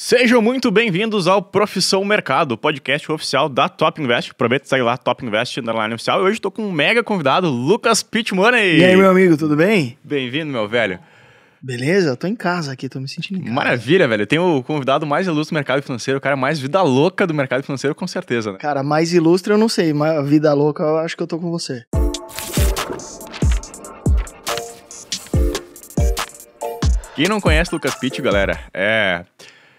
Sejam muito bem-vindos ao Profissão Mercado, podcast oficial da Top Invest. Aproveita e segue lá, Top Invest, na online oficial. E hoje estou com um mega convidado, Lucas Money. E aí, meu amigo, tudo bem? Bem-vindo, meu velho. Beleza, eu tô em casa aqui, tô me sentindo em casa. Maravilha, velho. Tem o convidado mais ilustre do mercado financeiro, o cara mais vida louca do mercado financeiro, com certeza, né? Cara, mais ilustre eu não sei, mas vida louca eu acho que eu tô com você. Quem não conhece Lucas Pitt, galera, é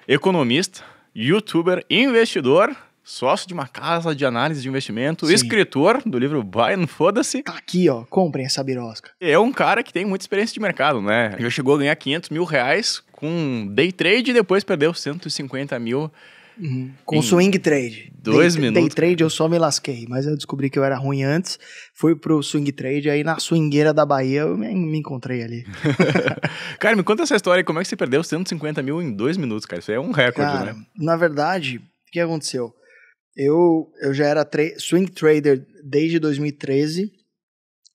economista, youtuber, investidor, sócio de uma casa de análise de investimento, Sim. escritor do livro Buy and Foda-se. Tá aqui, ó, comprem essa birosca. É um cara que tem muita experiência de mercado, né? Já chegou a ganhar 500 mil reais com day trade e depois perdeu 150 mil reais Uhum. Com em swing trade. Dois day, minutos. Day trade eu só me lasquei, mas eu descobri que eu era ruim antes. Fui pro swing trade, aí na swingueira da Bahia eu me, me encontrei ali. cara, me conta essa história. Como é que você perdeu 150 mil em dois minutos, cara? Isso é um recorde, cara, né? Na verdade, o que aconteceu? Eu, eu já era tra swing trader desde 2013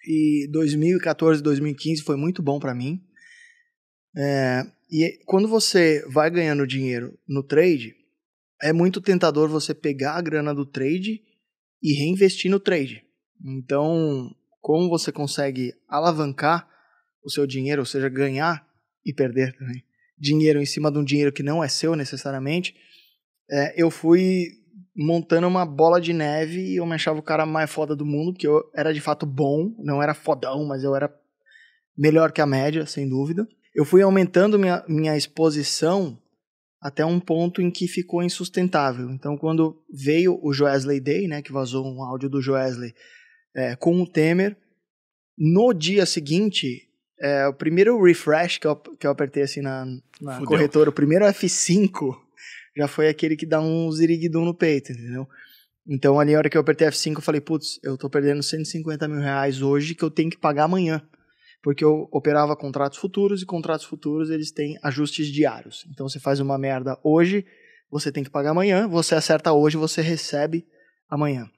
e 2014, 2015 foi muito bom para mim. É, e quando você vai ganhando dinheiro no trade, é muito tentador você pegar a grana do trade e reinvestir no trade. Então, como você consegue alavancar o seu dinheiro, ou seja, ganhar e perder também dinheiro em cima de um dinheiro que não é seu necessariamente, é, eu fui montando uma bola de neve e eu me achava o cara mais foda do mundo, porque eu era de fato bom, não era fodão, mas eu era melhor que a média, sem dúvida. Eu fui aumentando minha, minha exposição até um ponto em que ficou insustentável. Então, quando veio o Joesley Day, né, que vazou um áudio do Joesley é, com o Temer, no dia seguinte, é, o primeiro refresh que eu, que eu apertei assim na, na corretora, o primeiro F5, já foi aquele que dá um ziriguidum no peito, entendeu? Então, ali na hora que eu apertei F5, eu falei, putz, eu tô perdendo 150 mil reais hoje que eu tenho que pagar amanhã porque eu operava contratos futuros e contratos futuros eles têm ajustes diários. Então você faz uma merda hoje, você tem que pagar amanhã, você acerta hoje, você recebe amanhã.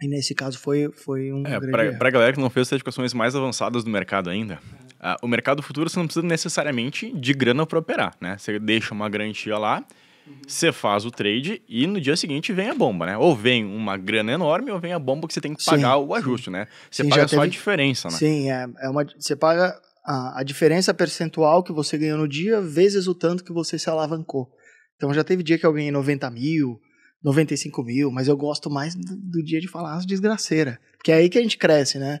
E nesse caso foi, foi um. É, para a galera que não fez certificações mais avançadas do mercado ainda, é. uh, o mercado futuro você não precisa necessariamente de grana para operar, né? Você deixa uma garantia lá você faz o trade e no dia seguinte vem a bomba, né? Ou vem uma grana enorme ou vem a bomba que você tem que pagar sim, o ajuste, sim. né? Você paga só teve... a diferença, né? Sim, é, é uma, você paga a, a, diferença percentual que você ganhou no dia vezes o tanto que você se alavancou. Então já teve dia que eu ganhei 90 mil, 95 mil, mas eu gosto mais do, do dia de falar as desgraceiras. Porque é aí que a gente cresce, né?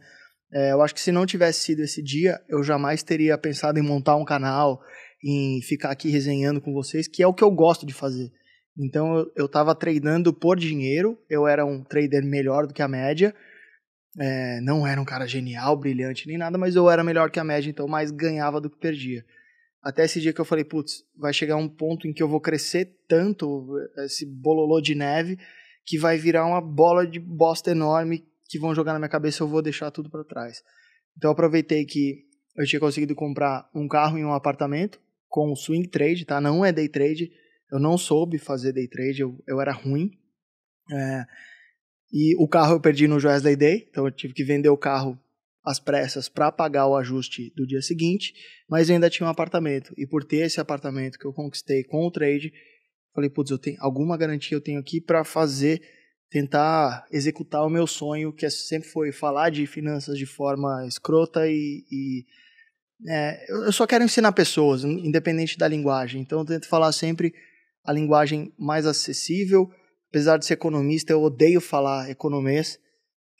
É, eu acho que se não tivesse sido esse dia, eu jamais teria pensado em montar um canal, em ficar aqui resenhando com vocês, que é o que eu gosto de fazer. Então eu estava treinando por dinheiro, eu era um trader melhor do que a média. É, não era um cara genial, brilhante nem nada, mas eu era melhor que a média, então mais ganhava do que perdia. Até esse dia que eu falei, putz, vai chegar um ponto em que eu vou crescer tanto, esse bololô de neve, que vai virar uma bola de bosta enorme que vão jogar na minha cabeça eu vou deixar tudo para trás. Então eu aproveitei que eu tinha conseguido comprar um carro e um apartamento, com swing trade, tá? Não é day trade. Eu não soube fazer day trade, eu, eu era ruim. É, e o carro eu perdi no Joesley Day, então eu tive que vender o carro às pressas para pagar o ajuste do dia seguinte, mas eu ainda tinha um apartamento. E por ter esse apartamento que eu conquistei com o trade, falei, putz, eu tenho alguma garantia eu tenho aqui para fazer tentar executar o meu sonho, que é, sempre foi falar de finanças de forma escrota e, e é, eu só quero ensinar pessoas, independente da linguagem. Então eu tento falar sempre a linguagem mais acessível. Apesar de ser economista, eu odeio falar economês.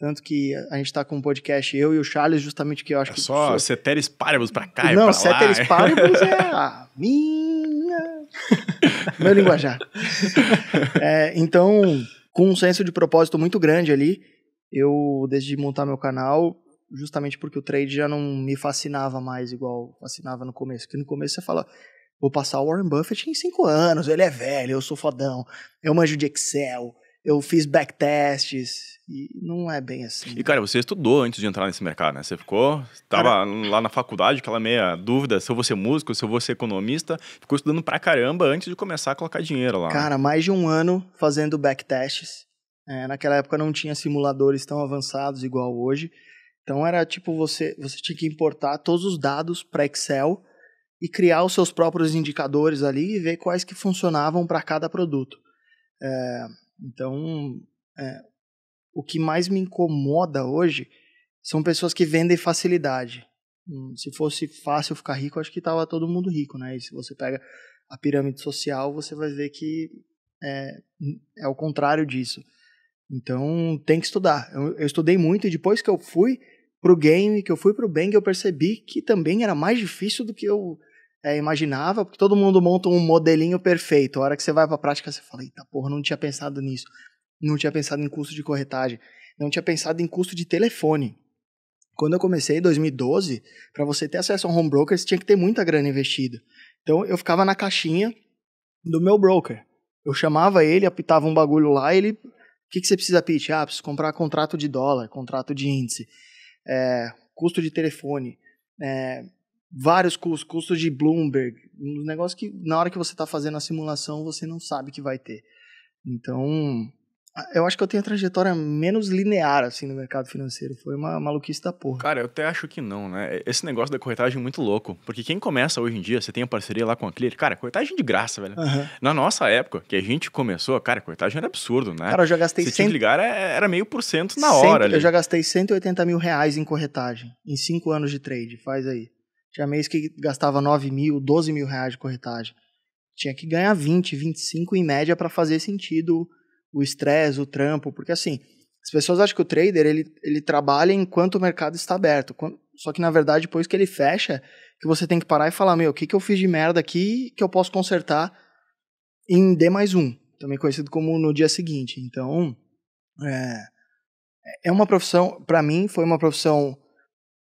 Tanto que a gente está com um podcast, eu e o Charles, justamente que eu acho é que. Só sou... Ceteris Paribus para cá Não, e pra Ceteris lá. Paribus é a minha. meu linguajar. É, então, com um senso de propósito muito grande ali, eu decidi montar meu canal justamente porque o trade já não me fascinava mais igual fascinava no começo. Porque no começo você fala, vou passar o Warren Buffett em cinco anos, ele é velho, eu sou fodão, eu manjo de Excel, eu fiz backtests, e não é bem assim. E, cara, você estudou antes de entrar nesse mercado, né? Você ficou, tava cara... lá na faculdade, aquela meia dúvida se eu vou ser músico, se eu vou ser economista, ficou estudando pra caramba antes de começar a colocar dinheiro lá. Né? Cara, mais de um ano fazendo backtests. É, naquela época não tinha simuladores tão avançados igual hoje. Então era tipo você, você tinha que importar todos os dados para Excel e criar os seus próprios indicadores ali e ver quais que funcionavam para cada produto. É, então, é, o que mais me incomoda hoje são pessoas que vendem facilidade. Hum, se fosse fácil ficar rico, acho que estava todo mundo rico, né? E se você pega a pirâmide social, você vai ver que é, é o contrário disso. Então, tem que estudar. Eu, eu estudei muito e depois que eu fui, pro game, que eu fui pro Bang, eu percebi que também era mais difícil do que eu é, imaginava, porque todo mundo monta um modelinho perfeito. A hora que você vai pra prática, você fala, eita porra, não tinha pensado nisso. Não tinha pensado em custo de corretagem. Não tinha pensado em custo de telefone. Quando eu comecei em 2012, para você ter acesso a um home broker, você tinha que ter muita grana investida. Então eu ficava na caixinha do meu broker. Eu chamava ele, apitava um bagulho lá, ele. O que, que você precisa, pitch? Ah, preciso comprar contrato de dólar, contrato de índice é, custo de telefone, é, vários custos, custos de Bloomberg, um negócio que na hora que você está fazendo a simulação você não sabe que vai ter. Então, eu acho que eu tenho a trajetória menos linear, assim, no mercado financeiro. Foi uma maluquice da porra. Cara, eu até acho que não, né? Esse negócio da corretagem é muito louco. Porque quem começa hoje em dia, você tem a parceria lá com a Clear, cara, corretagem de graça, velho. Uhum. Na nossa época, que a gente começou, cara, corretagem era absurdo, né? Cara, eu já gastei... Se 100... ligar, é, era meio por cento na hora ali. Eu já gastei 180 mil reais em corretagem, em cinco anos de trade, faz aí. Tinha mês que gastava 9 mil, 12 mil reais de corretagem. Tinha que ganhar 20, 25 em média para fazer sentido o estresse, o trampo, porque assim, as pessoas acham que o trader ele, ele trabalha enquanto o mercado está aberto. só que na verdade, depois que ele fecha, que você tem que parar e falar: meu, o que, que eu fiz de merda aqui que eu posso consertar em D mais um, também conhecido como no dia seguinte. Então, é, é uma profissão, para mim, foi uma profissão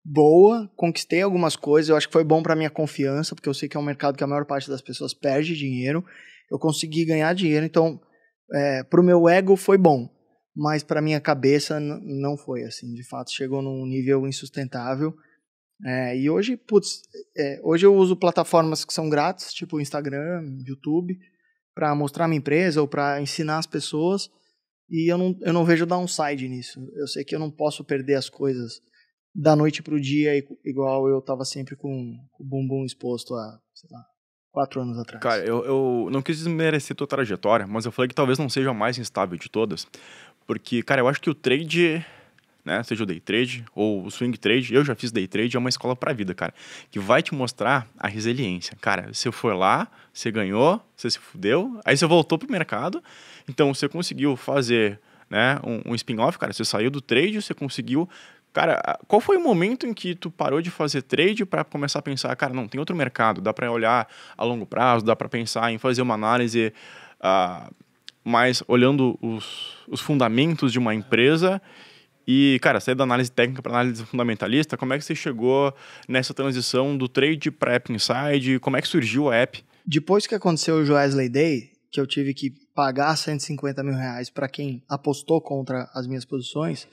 boa, conquistei algumas coisas, eu acho que foi bom para minha confiança, porque eu sei que é um mercado que a maior parte das pessoas perde dinheiro. Eu consegui ganhar dinheiro, então é, o meu ego foi bom, mas para minha cabeça não foi assim. De fato, chegou num nível insustentável. É, e hoje, putz, é, hoje eu uso plataformas que são grátis, tipo Instagram, YouTube, para mostrar minha empresa ou para ensinar as pessoas. E eu não, eu não vejo downside nisso. Eu sei que eu não posso perder as coisas da noite para o dia, igual eu estava sempre com, com o bumbum exposto a, sei lá, quatro anos atrás? Cara, eu, eu não quis desmerecer tua trajetória, mas eu falei que talvez não seja a mais instável de todas. Porque, cara, eu acho que o trade né? Seja o day trade ou o swing trade, eu já fiz day trade, é uma escola para vida, cara, que vai te mostrar a resiliência. Cara, você foi lá, você ganhou, você se fudeu, aí você voltou pro mercado, então você conseguiu fazer, né, um, um spin-off, cara, você saiu do trade, você conseguiu Cara, qual foi o momento em que tu parou de fazer trade para começar a pensar, cara, não, tem outro mercado, dá para olhar a longo prazo, dá para pensar em fazer uma análise uh, mais olhando os, os fundamentos de uma empresa e, cara, sair da análise técnica para análise fundamentalista, como é que você chegou nessa transição do trade para App Inside? Como é que surgiu a app? Depois que aconteceu o Joesley Day, que eu tive que pagar 150 mil reais para quem apostou contra as minhas posições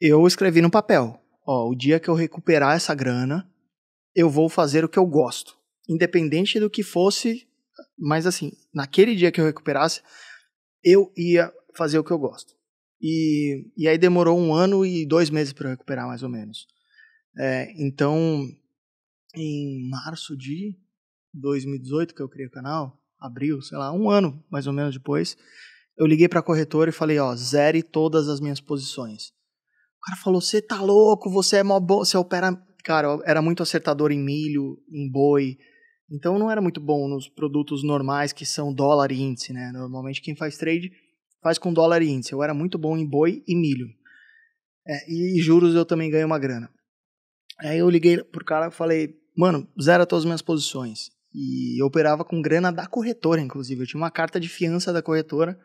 eu escrevi no papel: ó, o dia que eu recuperar essa grana, eu vou fazer o que eu gosto. Independente do que fosse, mas assim, naquele dia que eu recuperasse, eu ia fazer o que eu gosto. E, e aí demorou um ano e dois meses para recuperar, mais ou menos. É, então, em março de 2018, que eu criei o canal, abril, sei lá, um ano mais ou menos depois, eu liguei para a corretora e falei: ó, zere todas as minhas posições cara falou: Você tá louco, você é mó bom, você opera. Cara, eu era muito acertador em milho, em boi. Então eu não era muito bom nos produtos normais que são dólar e índice, né? Normalmente quem faz trade faz com dólar e índice. Eu era muito bom em boi e milho. É, e, juros eu também ganho uma grana. Aí eu liguei pro cara e falei, mano, zero todas as minhas posições. E eu operava com grana da corretora, inclusive. Eu tinha uma carta de fiança da corretora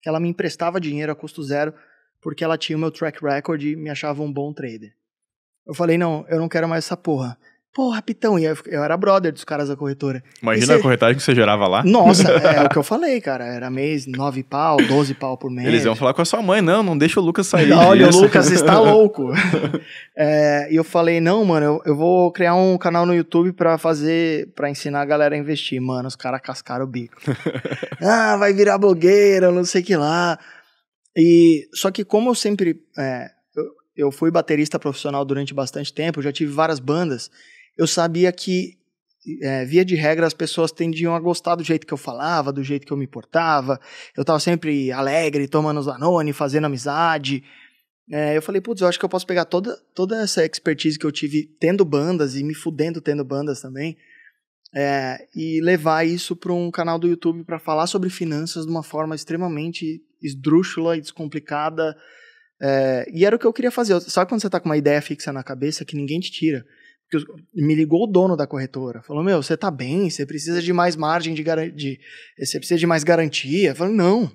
que ela me emprestava dinheiro a custo zero porque ela tinha o meu track record e me achava um bom trader. Eu falei, não, eu não quero mais essa porra. Pô, rapidão, e eu, eu era brother dos caras da corretora. Imagina a é corretagem que você gerava lá. Nossa, é o que eu falei, cara. Era mês, nove pau, doze pau por mês. Eles iam falar com a sua mãe, não, não deixa o Lucas sair. Não, olha, o Lucas está louco. é, e eu falei, não, mano, eu, eu, vou criar um canal no YouTube para fazer, para ensinar a galera a investir. Mano, os caras cascaram o bico. ah, vai virar blogueira, não sei que lá. E só que como eu sempre é, eu, eu, fui baterista profissional durante bastante tempo, já tive várias bandas, eu sabia que é, via de regra as pessoas tendiam a gostar do jeito que eu falava, do jeito que eu me portava. Eu estava sempre alegre, tomando zanoni fazendo amizade. É, eu falei, putz, eu acho que eu posso pegar toda, toda essa expertise que eu tive tendo bandas e me fudendo tendo bandas também é, e levar isso para um canal do YouTube para falar sobre finanças de uma forma extremamente esdrúxula e descomplicada. É, e era o que eu queria fazer. Sabe quando você tá com uma ideia fixa na cabeça que ninguém te tira? Porque me ligou o dono da corretora. Falou: Meu, você tá bem, você precisa de mais margem de garantia. Você precisa de mais garantia. Eu falei, não,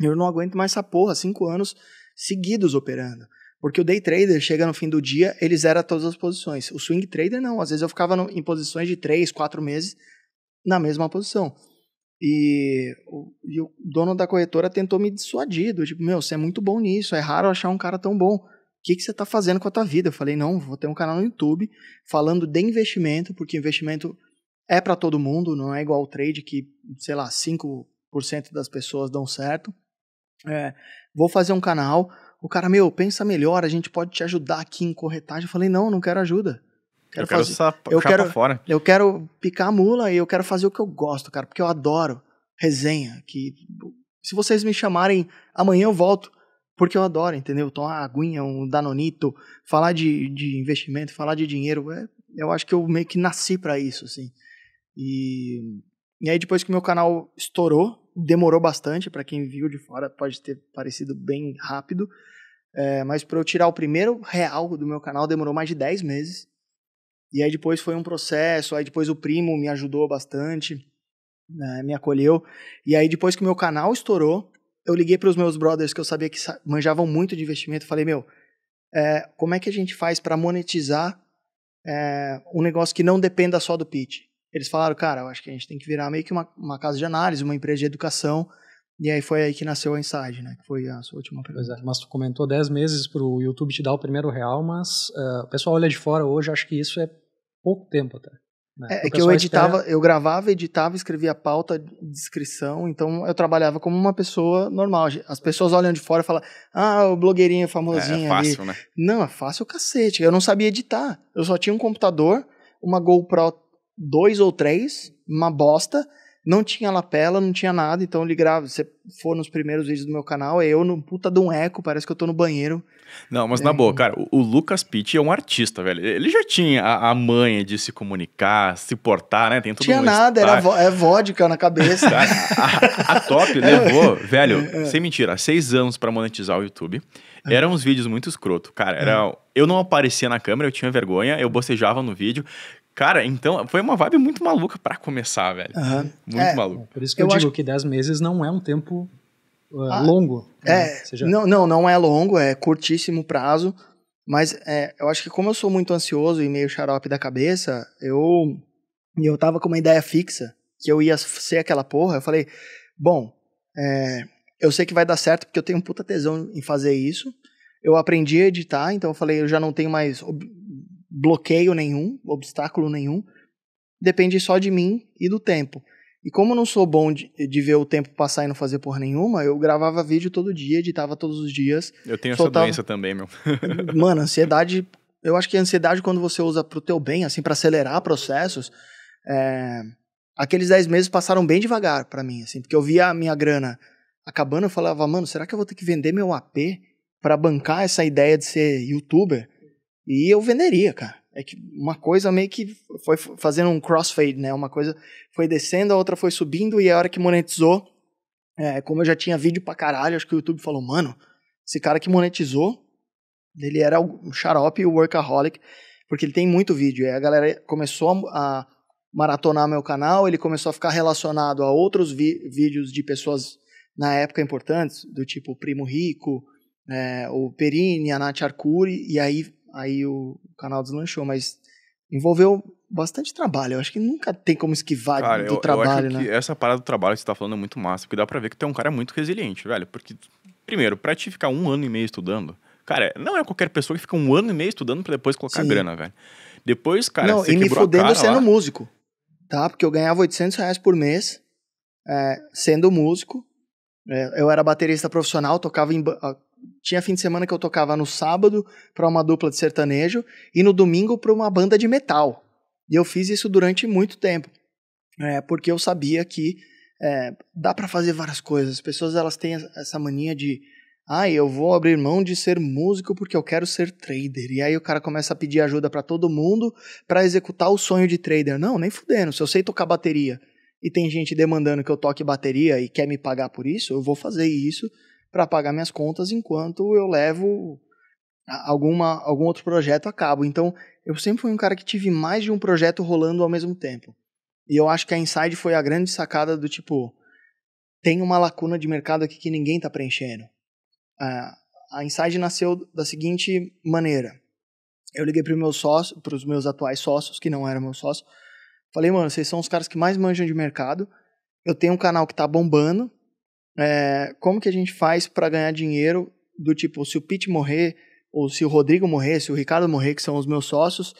eu não aguento mais essa porra, cinco anos seguidos operando. Porque o day trader chega no fim do dia, ele zera todas as posições. O swing trader não. Às vezes eu ficava no, em posições de três, quatro meses na mesma posição. E, e o dono da corretora tentou me dissuadir, do tipo, meu, você é muito bom nisso, é raro achar um cara tão bom. O que, que você está fazendo com a tua vida? Eu falei, não, vou ter um canal no YouTube falando de investimento, porque investimento é para todo mundo, não é igual o trade que, sei lá, 5% das pessoas dão certo. É, vou fazer um canal, o cara, meu, pensa melhor, a gente pode te ajudar aqui em corretagem. Eu falei, não, não quero ajuda. Quero eu quero fazer, eu quero, fora. Eu quero picar a mula e eu quero fazer o que eu gosto, cara, porque eu adoro resenha. Que se vocês me chamarem amanhã eu volto, porque eu adoro, entendeu? Tomar aguinha, um danonito, falar de, de investimento, falar de dinheiro, é, eu acho que eu meio que nasci para isso, assim. E, e aí depois que meu canal estourou, demorou bastante, para quem viu de fora pode ter parecido bem rápido, é, mas para eu tirar o primeiro real do meu canal demorou mais de 10 meses. E aí depois foi um processo, aí depois o primo me ajudou bastante, né, me acolheu. E aí depois que o meu canal estourou, eu liguei para os meus brothers que eu sabia que manjavam muito de investimento, falei, meu, é, como é que a gente faz para monetizar é, um negócio que não dependa só do pitch? Eles falaram, cara, eu acho que a gente tem que virar meio que uma, uma casa de análise, uma empresa de educação, e aí foi aí que nasceu a Inside, né? Que foi a sua última pergunta. Pois é, mas tu comentou 10 meses para o YouTube te dar o primeiro real, mas uh, o pessoal olha de fora hoje, acho que isso é pouco tempo até. Né? É, é que eu editava, eu gravava, editava, escrevia pauta, descrição, então eu trabalhava como uma pessoa normal. As pessoas olham de fora e falam, ah, o blogueirinho famosinho. É, é fácil, ali. né? Não, é fácil o cacete. Eu não sabia editar. Eu só tinha um computador, uma GoPro 2 ou 3, uma bosta não tinha lapela, não tinha nada, então ele grava. Se você for nos primeiros vídeos do meu canal, é eu no puta de um eco, parece que eu tô no banheiro. Não, mas é. na boa, cara, o, o Lucas Pitt é um artista, velho. Ele já tinha a, a manha de se comunicar, se portar, né? Tem tudo Tinha um nada, era vo é vodka na cabeça. Cara, a, a, top é. levou, é. velho, é. sem mentira, seis anos para monetizar o YouTube. É. Eram uns vídeos muito escroto, cara. Era, é. Eu não aparecia na câmera, eu tinha vergonha, eu bocejava no vídeo. Cara, então foi uma vibe muito maluca para começar, velho. Uhum. Muito é, maluca. Por isso que eu, eu digo acho... que 10 meses não é um tempo uh, ah, longo. Né? É, né? não, não, não é longo, é curtíssimo prazo. Mas é, eu acho que como eu sou muito ansioso e meio xarope da cabeça, eu eu tava com uma ideia fixa que eu ia ser aquela porra. Eu falei, bom, é, eu sei que vai dar certo porque eu tenho um puta tesão em fazer isso. Eu aprendi a editar, então eu falei, eu já não tenho mais bloqueio nenhum, obstáculo nenhum. Depende só de mim e do tempo. E como eu não sou bom de, de, ver o tempo passar e não fazer porra nenhuma, eu gravava vídeo todo dia, editava todos os dias. Eu tenho soltava... essa doença também, meu. Mano, ansiedade. Eu acho que a ansiedade, quando você usa pro teu bem, assim, para acelerar processos, é... aqueles 10 meses passaram bem devagar para mim, assim, porque eu via a minha grana acabando, eu falava, mano, será que eu vou ter que vender meu AP para bancar essa ideia de ser youtuber? E eu venderia, cara. É que uma coisa meio que foi fazendo um crossfade, né? Uma coisa foi descendo, a outra foi subindo, e a hora que monetizou, é, como eu já tinha vídeo pra caralho, acho que o YouTube falou, mano, esse cara que monetizou, ele era o xarope e o workaholic, porque ele tem muito vídeo. E a galera começou a maratonar meu canal, ele começou a ficar relacionado a outros vídeos de pessoas na época importantes, do tipo Primo Rico, é, o Perini, a Nath Arcuri, e aí aí o canal deslanchou, mas envolveu bastante trabalho. Eu acho que nunca tem como esquivar cara, do eu, trabalho, eu acho né? Que essa parada do trabalho que você tá falando é muito massa, porque dá pra ver que tem é um cara muito resiliente, velho. Porque, primeiro, pra te ficar um ano e meio estudando, cara, não é qualquer pessoa que fica um ano e meio estudando pra depois colocar Sim. grana, velho. Depois, cara, não, você e me fudendo sendo lá... músico, tá? Porque eu ganhava 800 reais por mês é, sendo músico. É, eu era baterista profissional, tocava em tinha fim de semana que eu tocava no sábado para uma dupla de sertanejo e no domingo para uma banda de metal. E eu fiz isso durante muito tempo, é, porque eu sabia que é, dá para fazer várias coisas. As pessoas elas têm essa mania de ah, eu vou abrir mão de ser músico porque eu quero ser trader. E aí o cara começa a pedir ajuda para todo mundo para executar o sonho de trader. Não, nem fudendo. Se eu sei tocar bateria e tem gente demandando que eu toque bateria e quer me pagar por isso, eu vou fazer isso para pagar minhas contas enquanto eu levo alguma, algum outro projeto a cabo. Então, eu sempre fui um cara que tive mais de um projeto rolando ao mesmo tempo. E eu acho que a Inside foi a grande sacada do tipo, tem uma lacuna de mercado aqui que ninguém está preenchendo. a Inside nasceu da seguinte maneira. Eu liguei para meu os meus atuais sócios, que não eram meus sócios, falei, mano, vocês são os caras que mais manjam de mercado, eu tenho um canal que está bombando, é, como que a gente faz para ganhar dinheiro do tipo, se o Pete morrer, ou se o Rodrigo morrer, se o Ricardo morrer, que são os meus sócios,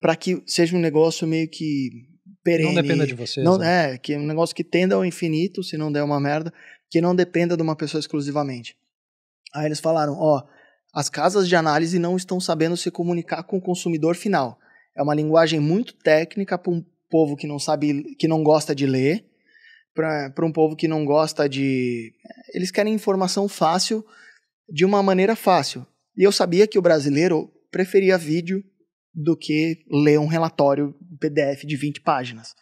para que seja um negócio meio que perene. Não dependa de vocês. Não, né? É, que um negócio que tenda ao infinito, se não der uma merda, que não dependa de uma pessoa exclusivamente. Aí eles falaram, ó, as casas de análise não estão sabendo se comunicar com o consumidor final. É uma linguagem muito técnica para um povo que não sabe, que não gosta de ler para um povo que não gosta de. Eles querem informação fácil, de uma maneira fácil. E eu sabia que o brasileiro preferia vídeo do que ler um relatório PDF de 20 páginas.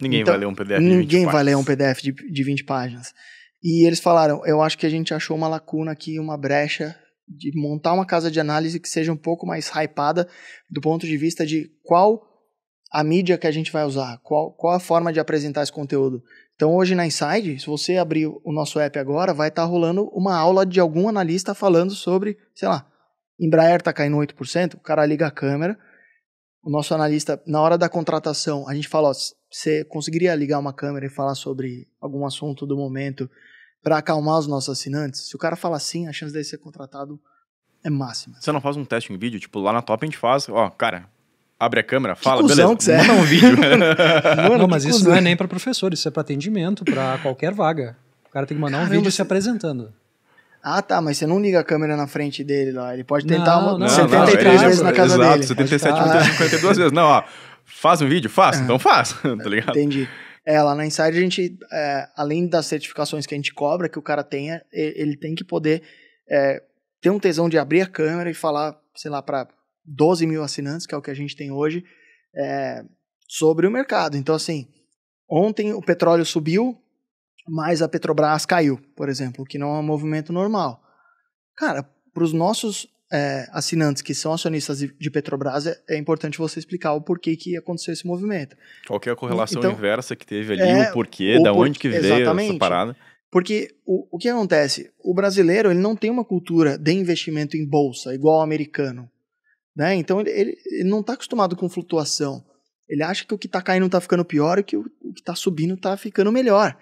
Ninguém então, vai ler um PDF de 20 Ninguém páginas. vai ler um PDF de, de 20 páginas. E eles falaram: eu acho que a gente achou uma lacuna aqui, uma brecha de montar uma casa de análise que seja um pouco mais hypada do ponto de vista de qual a mídia que a gente vai usar, qual, qual a forma de apresentar esse conteúdo. Então, hoje na Inside, se você abrir o nosso app agora, vai estar tá rolando uma aula de algum analista falando sobre, sei lá, Embraer está caindo 8%, o cara liga a câmera. O nosso analista, na hora da contratação, a gente fala: ó, você conseguiria ligar uma câmera e falar sobre algum assunto do momento para acalmar os nossos assinantes? Se o cara fala sim, a chance dele ser contratado é máxima. Você não faz um teste em vídeo? Tipo, lá na Top a gente faz, ó, cara, abre a câmera, fala, que beleza, que é. manda é. um vídeo. Mano, não, mas isso cuzão. não é nem para professor, isso é para atendimento, para qualquer vaga. O cara tem que mandar Caramba, um vídeo se você... apresentando. Ah, tá, mas você não liga a câmera na frente dele lá. Ele pode tentar não, uma, não, 73 não, é vezes na casa exato, dele. 77 ah. vezes, 52 vezes. Não, ó, faz um vídeo? Faz, é. Ah. então faz, tá ligado? Entendi. É, lá na Inside a gente, é, além das certificações que a gente cobra, que o cara tenha, é, ele tem que poder é, ter um tesão de abrir a câmera e falar, sei lá, pra 12 mil assinantes, que é o que a gente tem hoje, é, sobre o mercado. Então, assim, ontem o petróleo subiu, mas a Petrobras caiu, por exemplo, o que não é um movimento normal. Cara, para os nossos é, assinantes que são acionistas de, de Petrobras, é, é, importante você explicar o porquê que aconteceu esse movimento. Qual é a correlação então, inversa que teve ali, é, o porquê, o da por... onde que veio exatamente. essa parada. Porque o, o que acontece? O brasileiro ele não tem uma cultura de investimento em bolsa igual ao americano. Né? Então ele, ele, ele não está acostumado com flutuação. Ele acha que o que está caindo está ficando pior e que o, o que está subindo está ficando melhor.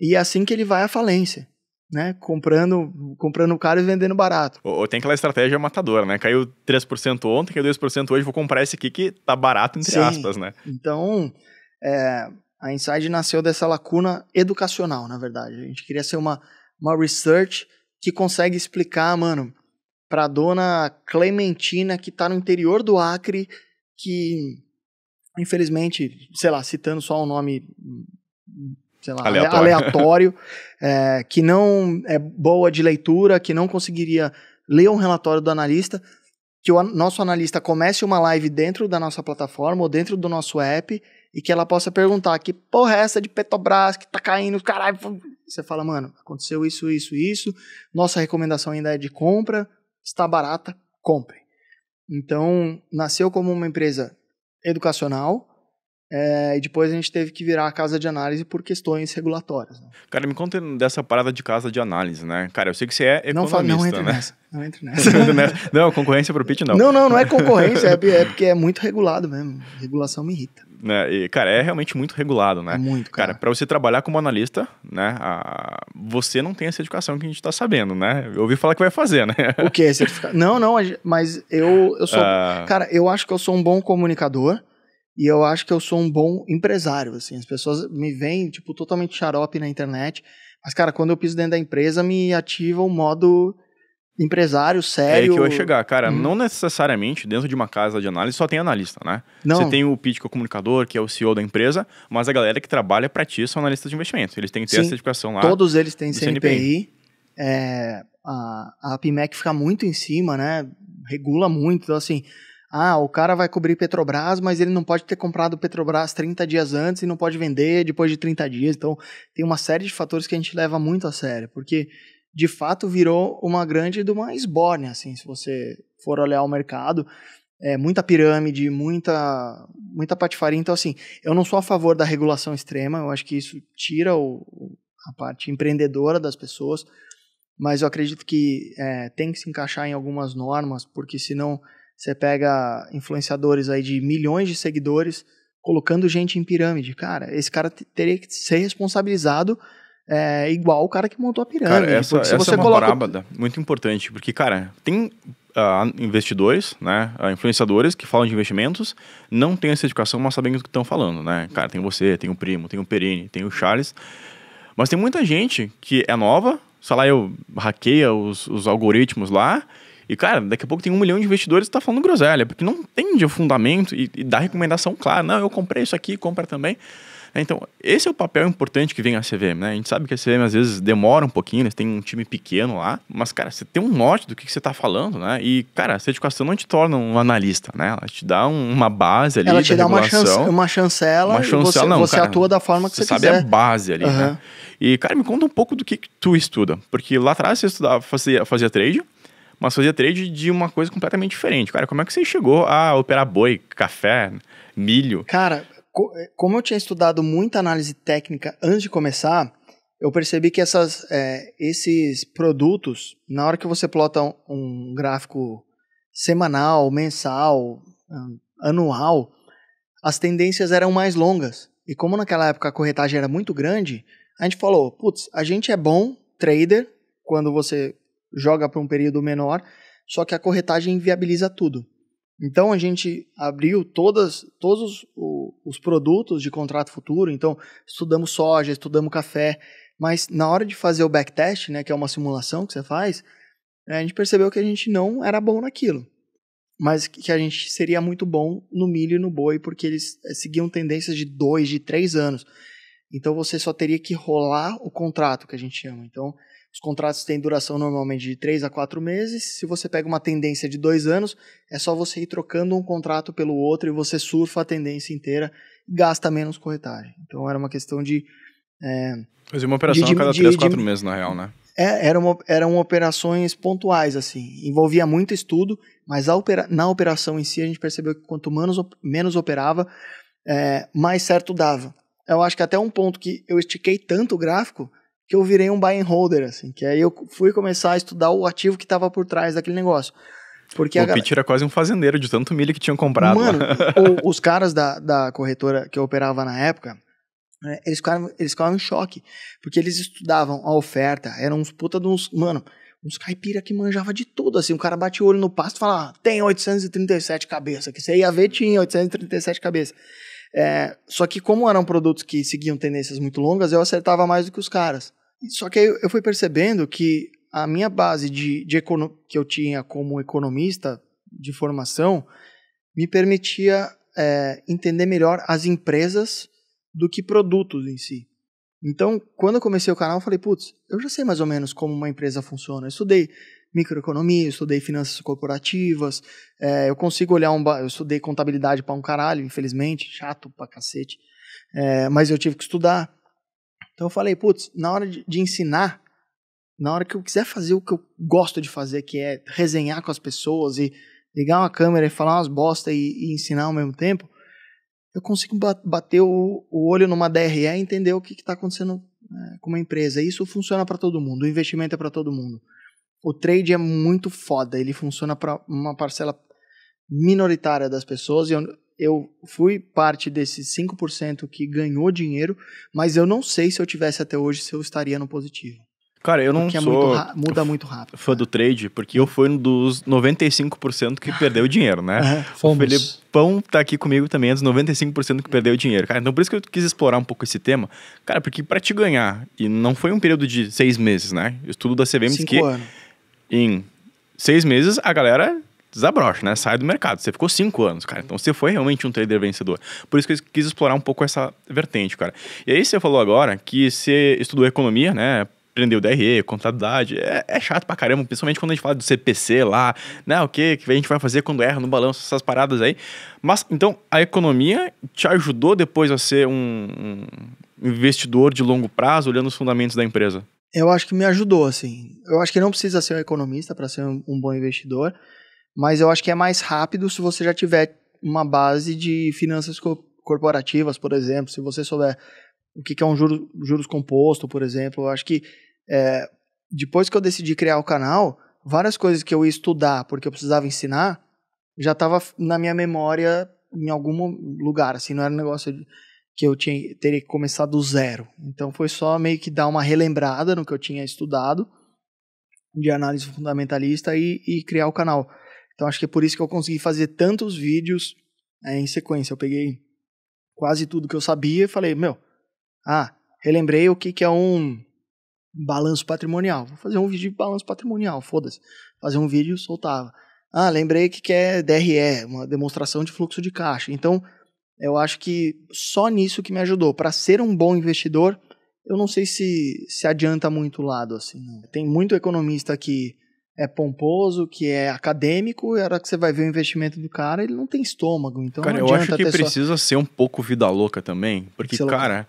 E é assim que ele vai à falência. Né? Comprando, comprando caro e vendendo barato. Ou tem aquela estratégia matadora, né? Caiu 3% ontem, caiu 2% hoje, vou comprar esse aqui que tá barato, entre Sim. aspas, né? Então, é, a Inside nasceu dessa lacuna educacional, na verdade. A gente queria ser uma, uma research que consegue explicar, mano, para dona Clementina, que está no interior do Acre, que infelizmente, sei lá, citando só um nome sei lá, aleatório, aleatório é, que não é boa de leitura, que não conseguiria ler um relatório do analista, que o nosso analista comece uma live dentro da nossa plataforma ou dentro do nosso app e que ela possa perguntar que porra é essa de Petrobras que tá caindo, caralho. Você fala, mano, aconteceu isso, isso, isso, nossa recomendação ainda é de compra, está barata, compre. Então, nasceu como uma empresa educacional, é, e depois a gente teve que virar a casa de análise por questões regulatórias. Né? Cara, me conta dessa parada de casa de análise, né? Cara, eu sei que você é economista, não, fala, né? não entre né? Nessa, não entre nessa. não, concorrência pro pitch não. Não, não, não é concorrência, é, é porque é muito regulado mesmo. Regulação me irrita. Né, e, cara, é realmente muito regulado, né? Muito, cara. para você trabalhar como analista, né? A... Você não tem essa educação que a gente tá sabendo, né? Eu ouvi falar que vai fazer, né? O que? Certificado? não, não, mas eu, eu sou. Uh... Cara, eu acho que eu sou um bom comunicador. E eu acho que eu sou um bom empresário, assim. As pessoas me veem, tipo, totalmente xarope na internet. Mas, cara, quando eu piso dentro da empresa, me ativa o um modo empresário sério. É que eu ia chegar, cara. Hum. Não necessariamente dentro de uma casa de análise só tem analista, né? Não. Você tem o pitch que é o comunicador, que é o CEO da empresa, mas a galera que trabalha para ti são analistas de investimento. Eles têm que ter Sim. essa certificação lá. Todos eles têm CNPI. CNPI. É, a, a PMEC fica muito em cima, né? Regula muito. Então, assim, ah, o cara vai cobrir Petrobras, mas ele não pode ter comprado Petrobras 30 dias antes e não pode vender depois de 30 dias. Então, tem uma série de fatores que a gente leva muito a sério, porque de fato virou uma grande de uma esbórnia, assim, se você for olhar o mercado. É, muita pirâmide, muita, muita patifaria. Então, assim, eu não sou a favor da regulação extrema, eu acho que isso tira o, a parte empreendedora das pessoas, mas eu acredito que é, tem que se encaixar em algumas normas, porque senão você pega influenciadores aí de milhões de seguidores colocando gente em pirâmide. Cara, esse cara teria que ser responsabilizado é, igual o cara que montou a pirâmide. Cara, essa, se essa você é uma coloca... muito importante, porque, cara, tem Uh, investidores, né, uh, influenciadores que falam de investimentos, não têm essa educação, mas sabem o que estão falando, né? Cara, tem você, tem o primo, tem o Perini, tem o Charles. Mas tem muita gente que é nova, sei lá, eu hackeia os, os algoritmos lá e, cara, daqui a pouco tem um milhão de investidores que tá falando groselha, porque não entende o fundamento e, e dá recomendação clara. Não, eu comprei isso aqui, compra também. É, então, esse é o papel importante que vem a CVM, né? A gente sabe que a CVM às vezes demora um pouquinho, né? tem um time pequeno lá, mas, cara, você tem um norte do que, que você está falando, né? E, cara, a certificação não te torna um analista, né? Ela te dá um, uma base ali. Ela te dá uma, chance, uma chancela, uma chancela você, não, você cara, atua da forma que você, você sabe a base ali, uhum. né? E, cara, me conta um pouco do que, que tu estuda. Porque lá atrás você estudava, fazia, fazia trade, mas fazia trade de uma coisa completamente diferente. Cara, como é que você chegou a operar boi, café, milho? Cara, co é, como eu tinha estudado muita análise técnica antes de começar, eu percebi que essas, é, esses produtos, na hora que você plota um, um gráfico semanal, mensal, ah, anual, as tendências eram mais longas. E como naquela época a corretagem era muito grande, a gente falou: putz, a gente é bom trader quando você joga para um período menor, só que a corretagem inviabiliza tudo. Então a gente abriu todas, todos os, os produtos de contrato futuro, então estudamos soja, estudamos café, mas na hora de fazer o backtest, né, que é uma simulação que você faz, a gente percebeu que a gente não era bom naquilo, mas que a gente seria muito bom no milho e no boi, porque eles eh, seguiam tendências de dois, de três anos. Então você só teria que rolar o contrato, que a gente chama. Então os contratos têm duração normalmente de 3 a 4 meses. Se você pega uma tendência de 2 anos, é só você ir trocando um contrato pelo outro e você surfa a tendência inteira, gasta menos corretagem. Então era uma questão de. É, Fazer uma operação de, de, a cada 3, 4 meses, na real, né? É, eram, eram operações pontuais, assim. Envolvia muito estudo, mas opera, na operação em si a gente percebeu que quanto menos, menos operava, é, mais certo dava. Eu acho que até um ponto que eu estiquei tanto o gráfico que eu virei um buy and holder, assim, que aí eu fui começar a estudar o ativo que estava por trás daquele negócio. Porque o a... Pete era quase um fazendeiro de tanto milho que tinham comprado. Mano, o, os caras da, da corretora que eu operava na época, né, eles, ficaram, eles ficaram em choque, porque eles estudavam a oferta, eram uns puta de uns, mano, uns caipira que manjava de tudo, assim, o cara bate o olho no pasto e fala, ah, tem 837 cabeças, que você ia ver tinha 837 cabeças. É, só que como eram produtos que seguiam tendências muito longas, eu acertava mais do que os caras. Só que eu, eu fui percebendo que a minha base de, de que eu tinha como economista de formação me permitia é, entender melhor as empresas do que produtos em si. Então, quando eu comecei o canal, eu falei, putz, eu já sei mais ou menos como uma empresa funciona. Eu estudei microeconomia, eu estudei finanças corporativas, é, eu consigo olhar um. Eu estudei contabilidade para um caralho, infelizmente, chato pra cacete, é, mas eu tive que estudar. Então eu falei, putz, na hora de, de ensinar, na hora que eu quiser fazer o que eu gosto de fazer, que é resenhar com as pessoas e ligar uma câmera e falar umas bosta e, e ensinar ao mesmo tempo, eu consigo bater o, o olho numa DRE e entender o que está acontecendo eh, com uma empresa. Isso funciona para todo mundo, o investimento é para todo mundo. O trade é muito foda, ele funciona para uma parcela minoritária das pessoas. E eu, eu fui parte desses 5% que ganhou dinheiro, mas eu não sei se eu tivesse até hoje se eu estaria no positivo. Cara, eu porque não é sou é muito muda muito rápido. Fã né? do trade, porque eu fui um dos 95% que perdeu dinheiro, né? Fomos. o Felipão tá aqui comigo também, é dos 95% que perdeu dinheiro. Cara, então por isso que eu quis explorar um pouco esse tema. Cara, porque para te ganhar, e não foi um período de seis meses, né? estudo da CVM que... Anos em seis meses, a galera desabrocha, né? Sai do mercado. Você ficou cinco anos, cara. Então você foi realmente um trader vencedor. Por isso que eu quis explorar um pouco essa vertente, cara. E aí você falou agora que você estudou economia, né? Aprendeu DRE, contabilidade. É, é chato pra caramba, principalmente quando a gente fala do CPC lá, né? O que, que a gente vai fazer quando erra no balanço, essas paradas aí. Mas então a economia te ajudou depois a ser um, um investidor de longo prazo, olhando os fundamentos da empresa? eu acho que me ajudou, assim. Eu acho que não precisa ser um economista para ser um, um, bom investidor, mas eu acho que é mais rápido se você já tiver uma base de finanças co corporativas, por exemplo, se você souber o que, que é um juro, juros composto, por exemplo. Eu acho que é, depois que eu decidi criar o canal, várias coisas que eu ia estudar porque eu precisava ensinar já estava na minha memória em algum lugar, assim, não era um negócio de que eu tinha, teria que começar do zero. Então foi só meio que dar uma relembrada no que eu tinha estudado de análise fundamentalista e, e criar o canal. Então acho que é por isso que eu consegui fazer tantos vídeos é, em sequência. Eu peguei quase tudo que eu sabia e falei, meu, ah, relembrei o que, que é um balanço patrimonial. Vou fazer um vídeo de balanço patrimonial, foda-se. Fazer um vídeo soltava. Ah, lembrei que, que é DRE, uma demonstração de fluxo de caixa. Então, eu acho que só nisso que me ajudou. Para ser um bom investidor, eu não sei se se adianta muito o lado assim. Tem muito economista que é pomposo, que é acadêmico, e a hora que você vai ver o investimento do cara, ele não tem estômago. Então cara, eu acho que precisa só... ser um pouco vida louca também, porque, cara,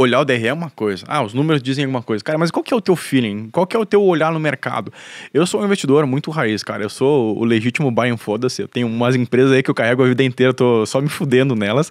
olhar o DRE é uma coisa. Ah, os números dizem alguma coisa. Cara, mas qual que é o teu feeling? Qual que é o teu olhar no mercado? Eu sou um investidor muito raiz, cara. Eu sou o legítimo buy and foda-se. Eu tenho umas empresas aí que eu carrego a vida inteira, tô só me fudendo nelas.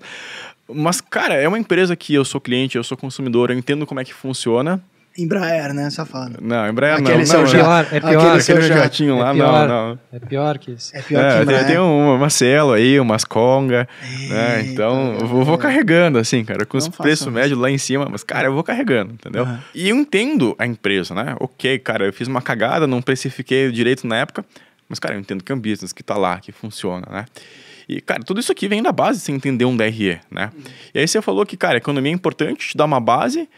Mas, cara, é uma empresa que eu sou cliente, eu sou consumidor, eu entendo como é que funciona. Embraer, né, safado? Não, Embraer aquele não. Seu não, É pior, é pior. Aquele, aquele jato. jatinho lá, é pior, não, não. É pior que isso. É pior é, que Embraer. Tem, tem uma, uma aí, umas Conga, né, então eu vou, vou, carregando, assim, cara, com os preços médios lá em cima, mas, cara, eu vou carregando, entendeu? Uhum. E eu entendo a empresa, né? Ok, cara, eu fiz uma cagada, não precifiquei direito na época, mas, cara, eu entendo que é um business que tá lá, que funciona, né? E, cara, tudo isso aqui vem da base, você entender um DRE, né? Uhum. E aí você falou que, cara, economia é importante, te dá uma base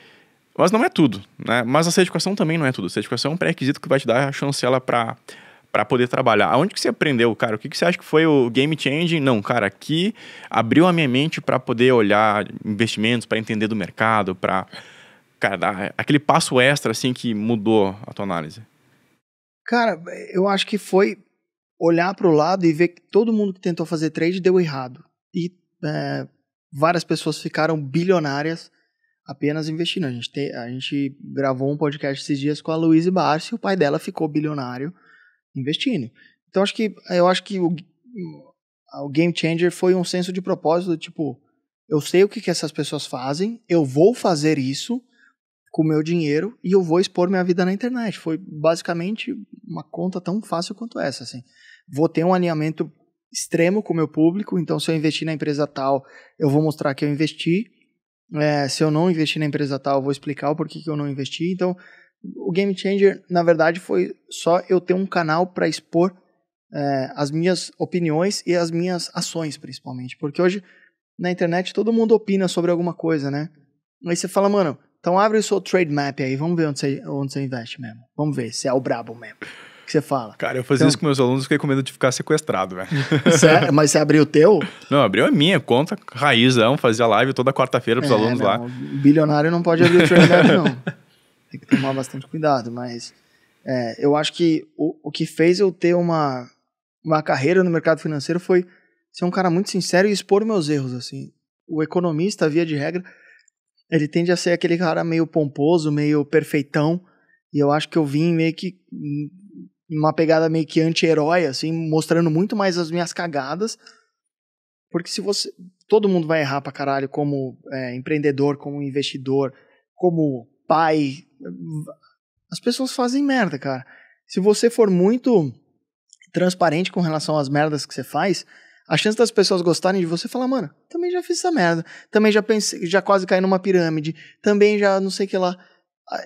mas não é tudo, né? Mas a certificação também não é tudo. A certificação é um pré-requisito que vai te dar a chancela para poder trabalhar. Aonde que você aprendeu, cara? O que, que você acha que foi o game changing? Não, cara, aqui abriu a minha mente para poder olhar investimentos, para entender do mercado, para cara, dar aquele passo extra assim que mudou a tua análise. Cara, eu acho que foi olhar para o lado e ver que todo mundo que tentou fazer trade deu errado e é, várias pessoas ficaram bilionárias apenas investindo. A gente, te, a gente gravou um podcast esses dias com a Luísa Barsi, o pai dela ficou bilionário investindo. Então acho que eu acho que o, o game changer foi um senso de propósito, tipo, eu sei o que, que essas pessoas fazem, eu vou fazer isso com o meu dinheiro e eu vou expor minha vida na internet. Foi basicamente uma conta tão fácil quanto essa, assim. Vou ter um alinhamento extremo com o meu público, então se eu investir na empresa tal, eu vou mostrar que eu investi é, se eu não investir na empresa tal, eu vou explicar o porquê que eu não investi. Então, o game changer, na verdade, foi só eu ter um canal para expor é, as minhas opiniões e as minhas ações, principalmente. Porque hoje, na internet, todo mundo opina sobre alguma coisa, né? Aí você fala, mano, então abre o seu trade map aí, vamos ver onde você, onde você investe mesmo. Vamos ver se é o brabo mesmo que você fala. Cara, eu fazia então, isso com meus alunos, fiquei com medo de ficar sequestrado, velho. É, mas você abriu o teu? Não, abriu a minha conta, raizão, fazia live toda quarta-feira pros é, alunos não, lá. Bilionário não pode abrir o Trinidad, não. Tem que tomar bastante cuidado, mas é, eu acho que o, o que fez eu ter uma, uma carreira no mercado financeiro foi ser um cara muito sincero e expor meus erros, assim. O economista, via de regra, ele tende a ser aquele cara meio pomposo, meio perfeitão, e eu acho que eu vim meio que uma pegada meio que anti-herói, assim, mostrando muito mais as minhas cagadas. Porque se você. Todo mundo vai errar pra caralho como é, empreendedor, como investidor, como pai. As pessoas fazem merda, cara. Se você for muito transparente com relação às merdas que você faz, a chance das pessoas gostarem de você é falar, mano, também já fiz essa merda, também já pensei, já quase caí numa pirâmide, também já não sei o que lá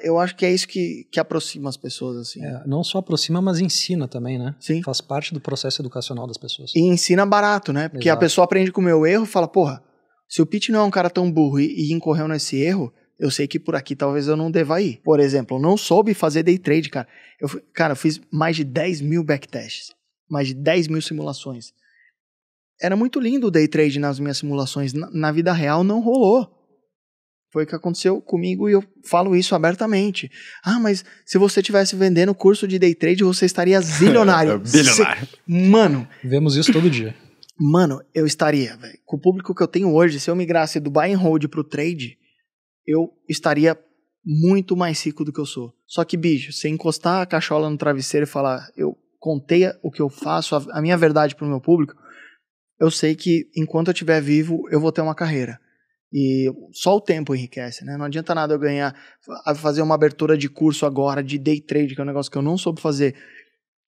eu acho que é isso que, que aproxima as pessoas, assim. É, não só aproxima, mas ensina também, né? Sim. Faz parte do processo educacional das pessoas. E ensina barato, né? Porque Exato. a pessoa aprende com o meu erro e fala, porra, se o Pete não é um cara tão burro e, e incorreu nesse erro, eu sei que por aqui talvez eu não deva ir. Por exemplo, eu não soube fazer day trade, cara. Eu, cara, eu fiz mais de 10 mil backtests, mais de 10 mil simulações. Era muito lindo o day trade nas minhas simulações. na, na vida real não rolou. Foi o que aconteceu comigo e eu falo isso abertamente. Ah, mas se você tivesse vendendo curso de day trade, você estaria zilionário. Bilionário. Mano. Vemos isso todo dia. Mano, eu estaria, velho. Com o público que eu tenho hoje, se eu migrasse do buy and hold pro trade, eu estaria muito mais rico do que eu sou. Só que, bicho, se encostar a cachola no travesseiro e falar, eu contei o que eu faço, a, minha verdade pro meu público, eu sei que enquanto eu estiver vivo, eu vou ter uma carreira. E só o tempo enriquece, né? Não adianta nada eu ganhar, fazer uma abertura de curso agora de day trade, que é um negócio que eu não soube fazer,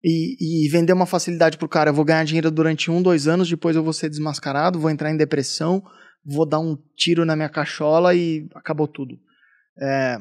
e, e vender uma facilidade pro cara. Eu vou ganhar dinheiro durante um, dois anos, depois eu vou ser desmascarado, vou entrar em depressão, vou dar um tiro na minha cachola e acabou tudo. É,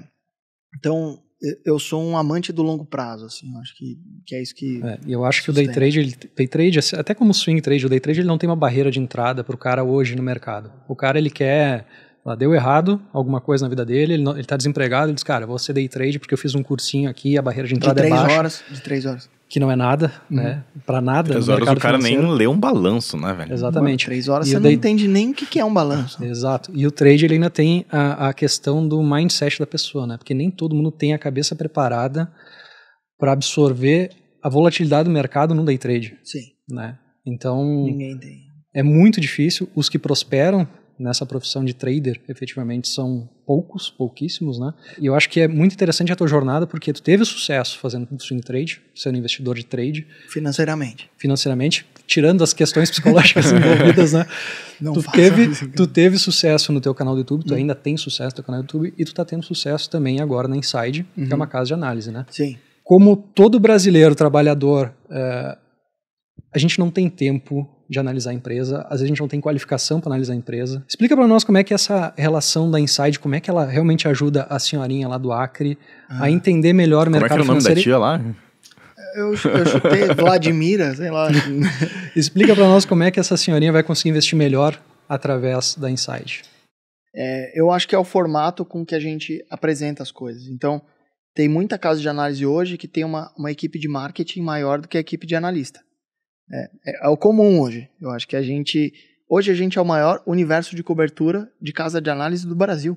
então, eu sou um amante do longo prazo, assim, acho que, que é isso que. É, eu acho sustenta. que o day trade, ele, day trade, assim, até como swing trade, o day trade ele não tem uma barreira de entrada para o cara hoje no mercado. O cara ele quer, lá deu errado alguma coisa na vida dele, ele, está desempregado, ele diz, cara, vou ser day trade porque eu fiz um cursinho aqui, a barreira de entrada de é três é baixa. Horas, de três horas que não é nada, uhum. né? Para nada. Três horas o cara financeiro. nem lê um balanço, né, velho? Exatamente. três horas e você daí... não entende nem o que, que é um balanço. Exato. E o trade ele ainda tem a, a questão do mindset da pessoa, né? Porque nem todo mundo tem a cabeça preparada para absorver a volatilidade do mercado no day trade. Sim. Né? Então. Ninguém tem. É muito difícil. Os que prosperam nessa profissão de trader, efetivamente, são poucos, pouquíssimos, né? E eu acho que é muito interessante a tua jornada, porque tu teve sucesso fazendo swing trade, sendo investidor de trade. Financeiramente. Financeiramente, tirando as questões psicológicas envolvidas, né? Não tu, teve, tu teve sucesso no teu canal do YouTube, tu hum. ainda tem sucesso no teu canal do YouTube, e tu tá tendo sucesso também agora na Inside, uhum. que é uhum. uma casa de análise, né? Sim. Como todo brasileiro trabalhador, é, a gente não tem tempo de analisar a empresa, às vezes a gente não tem qualificação para analisar a empresa. Explica para nós como é que é essa relação da Inside, como é que ela realmente ajuda a senhorinha lá do Acre ah. a entender melhor o como mercado financeiro. Como é que é o nome da tia lá? Eu, eu chutei Vladimira, sei lá. Explica para nós como é que essa senhorinha vai conseguir investir melhor através da Inside. É, eu acho que é o formato com que a gente apresenta as coisas. Então, tem muita casa de análise hoje que tem uma, uma equipe de marketing maior do que a equipe de analista. É, é, é, o comum hoje. Eu acho que a gente. Hoje a gente é o maior universo de cobertura de casa de análise do Brasil.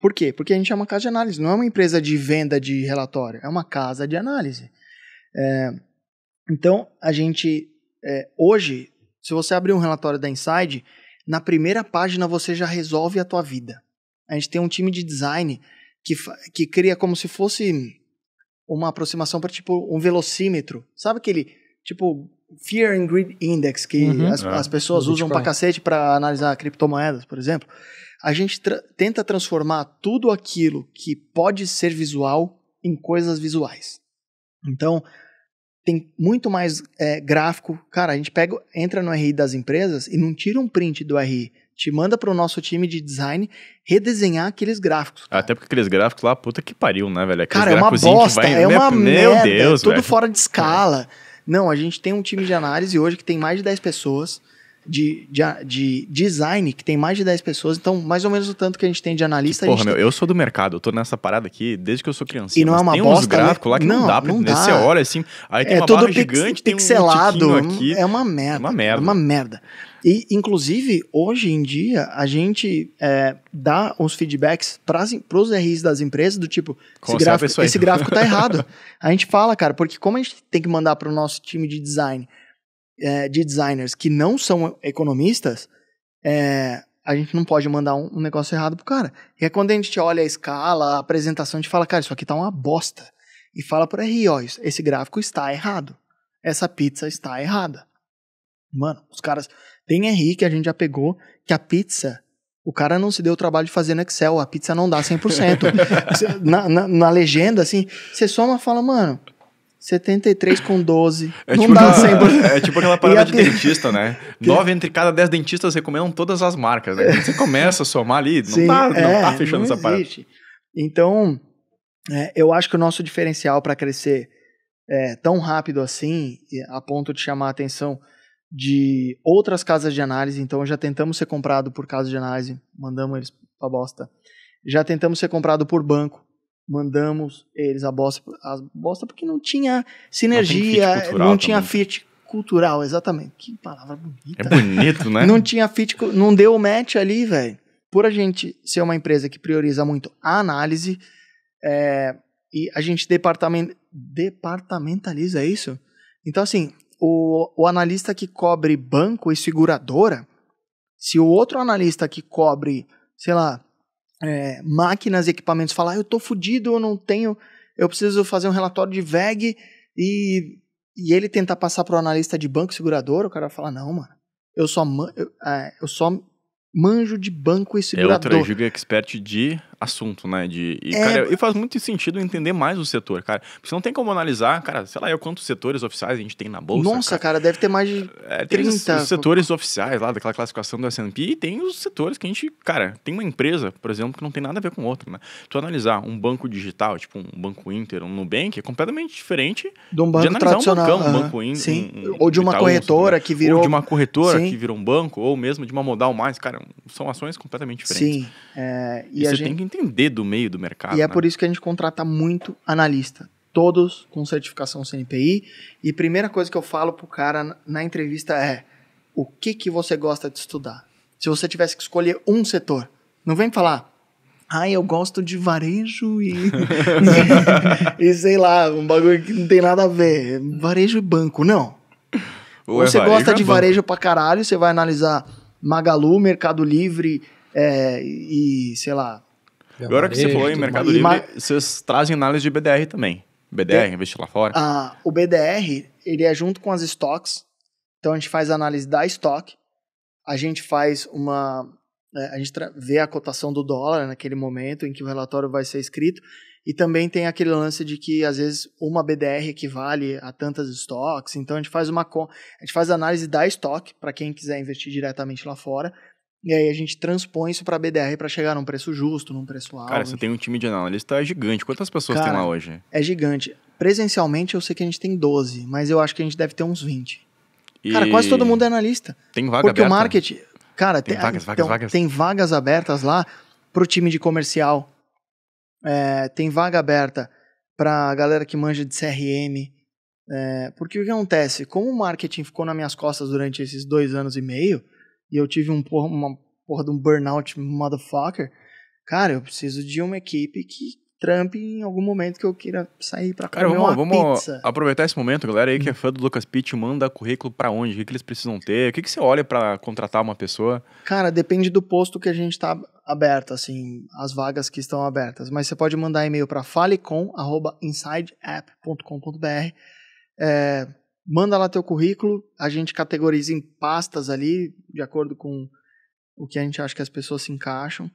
Por quê? Porque a gente é uma casa de análise, não é uma empresa de venda de relatório, é uma casa de análise. É, então, a gente. É, hoje, se você abrir um relatório da Inside, na primeira página você já resolve a tua vida. A gente tem um time de design que, que cria como se fosse uma aproximação para tipo um velocímetro. Sabe aquele Tipo, Fear and Greed Index, que uhum, as, é. as, pessoas usam pra cacete pra analisar criptomoedas, por exemplo. A gente tra tenta transformar tudo aquilo que pode ser visual em coisas visuais. Então, tem muito mais é, gráfico. Cara, a gente pega, entra no RI das empresas e não tira um print do RI. Te manda para o nosso time de design redesenhar aqueles gráficos. Cara. Até porque aqueles gráficos lá, puta que pariu, né, velho? Aqueles cara, é uma bosta, vai, é uma meu merda, Deus, é tudo velho. fora de é. escala. É. Não, a gente tem um time de análise hoje que tem mais de 10 pessoas, de, de, de design que tem mais de 10 pessoas, então mais ou menos o tanto que a gente tem de analista. porra, meu, tem... eu sou do mercado, eu tô nessa parada aqui desde que eu sou criança. E não é uma tem bosta, uns né? gráficos lá que não, não dá pra não Dá. Você olha assim, aí tem é uma barra pix, gigante, pixelado, tem um aqui. É uma merda. É uma merda. É uma merda. E, inclusive, hoje em dia, a gente é, dá uns feedbacks para os RIs das empresas do tipo, esse gráfico, esse gráfico, tá errado. a gente fala, cara, porque como a gente tem que mandar para o nosso time de design, é, de designers que não são economistas, é, a gente não pode mandar um, um negócio errado pro cara. E é quando a gente olha a escala, a apresentação, a gente fala, cara, isso aqui tá uma bosta. E fala pro RI, ó, esse gráfico está errado. Essa pizza está errada. Mano, os caras tem RI que a gente já pegou, que a pizza o cara não se deu o trabalho de fazer no Excel, a pizza não dá 100%. na, na, na legenda, assim, você soma e fala, mano, 73 com 12, é não tipo dá aquela, 100%. É tipo aquela parada de dentista, né? Nove 9 entre cada 10 dentistas recomendam todas as marcas, né? Quando você começa a somar ali, não, Sim, tá, é, tá fechando não essa existe. parada. Então, é, eu acho que o nosso diferencial para crescer é, tão rápido assim, a ponto de chamar a atenção de outras casas de análise, então já tentamos ser comprado por casa de análise, mandamos eles pra bosta. Já tentamos ser comprado por banco, mandamos eles a bosta, a bosta porque não tinha sinergia, não, não tinha fit cultural, exatamente. Que palavra bonita. É bonito, né? não tinha fit, não deu match ali, velho. Por a gente ser uma empresa que prioriza muito a análise, é, e a gente departamentaliza isso. Então, assim, o, o analista que cobre banco e seguradora, se o outro analista que cobre, sei lá, é, máquinas e equipamentos falar, ah, eu tô fudido, eu não tenho, eu preciso fazer um relatório de VEG e, e ele tentar passar pro analista de banco e seguradora, o cara fala, não, mano, eu só, eu, é, eu só manjo de banco e seguradora. É outra Giga é Expert de assunto, né? De, e, é... cara, e faz muito sentido entender mais o setor, cara. Porque não tem como analisar, cara, sei lá, eu quantos setores oficiais a gente tem na bolsa. Nossa, cara, cara deve ter mais de é, 30. Tem os, os setores oficiais lá daquela classificação do S&P e tem os setores que a gente, cara, tem uma empresa, por exemplo, que não tem nada a ver com outra, né? Tu analisar um banco digital, tipo um banco Inter, um Nubank, é completamente diferente de um banco de analisar tradicional, um bancão, um banco Inter, sim. Um, um ou de uma corretora né? que virou ou de uma corretora sim. que virou um banco ou mesmo de uma modal mais, cara, são ações completamente diferentes. Sim. É, e, e você gente... tem que entender do meio do mercado. E é né? por isso que a gente contrata muito analista. Todos com certificação CNPI. E primeira coisa que eu falo pro cara na entrevista é: o que, que você gosta de estudar? Se você tivesse que escolher um setor, não vem falar, ah, eu gosto de varejo e. e sei lá, um bagulho que não tem nada a ver. Varejo e banco. Não. Ou é você gosta é de varejo pra caralho, você vai analisar Magalu, Mercado Livre é, e, sei lá, Agora que você falou em Mercado Livre, vocês trazem análise de BDR também. BDR, investir lá fora. Ah, o BDR, ele é junto com as stocks Então a gente faz a análise da estoque. A gente faz uma. É, a gente vê a cotação do dólar naquele momento em que o relatório vai ser escrito. E também tem aquele lance de que às vezes uma BDR equivale a tantas estoques, então a gente faz uma a gente faz análise da estoque para quem quiser investir diretamente lá fora e aí a gente transpõe isso para BDR para chegar num preço justo, num preço alto. Cara, você tem um time de analista gigante. Quantas pessoas Cara, tem lá hoje? É gigante. Presencialmente eu sei que a gente tem 12, mas eu acho que a gente deve ter uns 20. E... Cara, quase todo mundo é analista. Tem vaga Porque aberta. o marketing... Cara, tem, tem vagas, vagas, então, vagas. tem vagas abertas lá pro time de comercial. É, tem vaga aberta pra galera que manja de CRM. É, porque o que acontece? Como o marketing ficou nas minhas costas durante esses dois anos e meio e eu tive um porra, uma porra de um burnout motherfucker, cara, eu preciso de uma equipe que trampe em algum momento que eu queira sair pra comer cara, vamos, vamos pizza. aproveitar esse momento, galera aí que é hum. fã do Lucas Pitt, manda currículo para onde, o que, que, eles precisam ter, o que, que você olha para contratar uma pessoa? Cara, depende do posto que a gente tá aberto, assim, as vagas que estão abertas, mas você pode mandar e-mail para falecom@insideapp.com.br. É, manda lá teu currículo, a gente categoriza em pastas ali, de acordo com o que a gente acha que as pessoas se encaixam.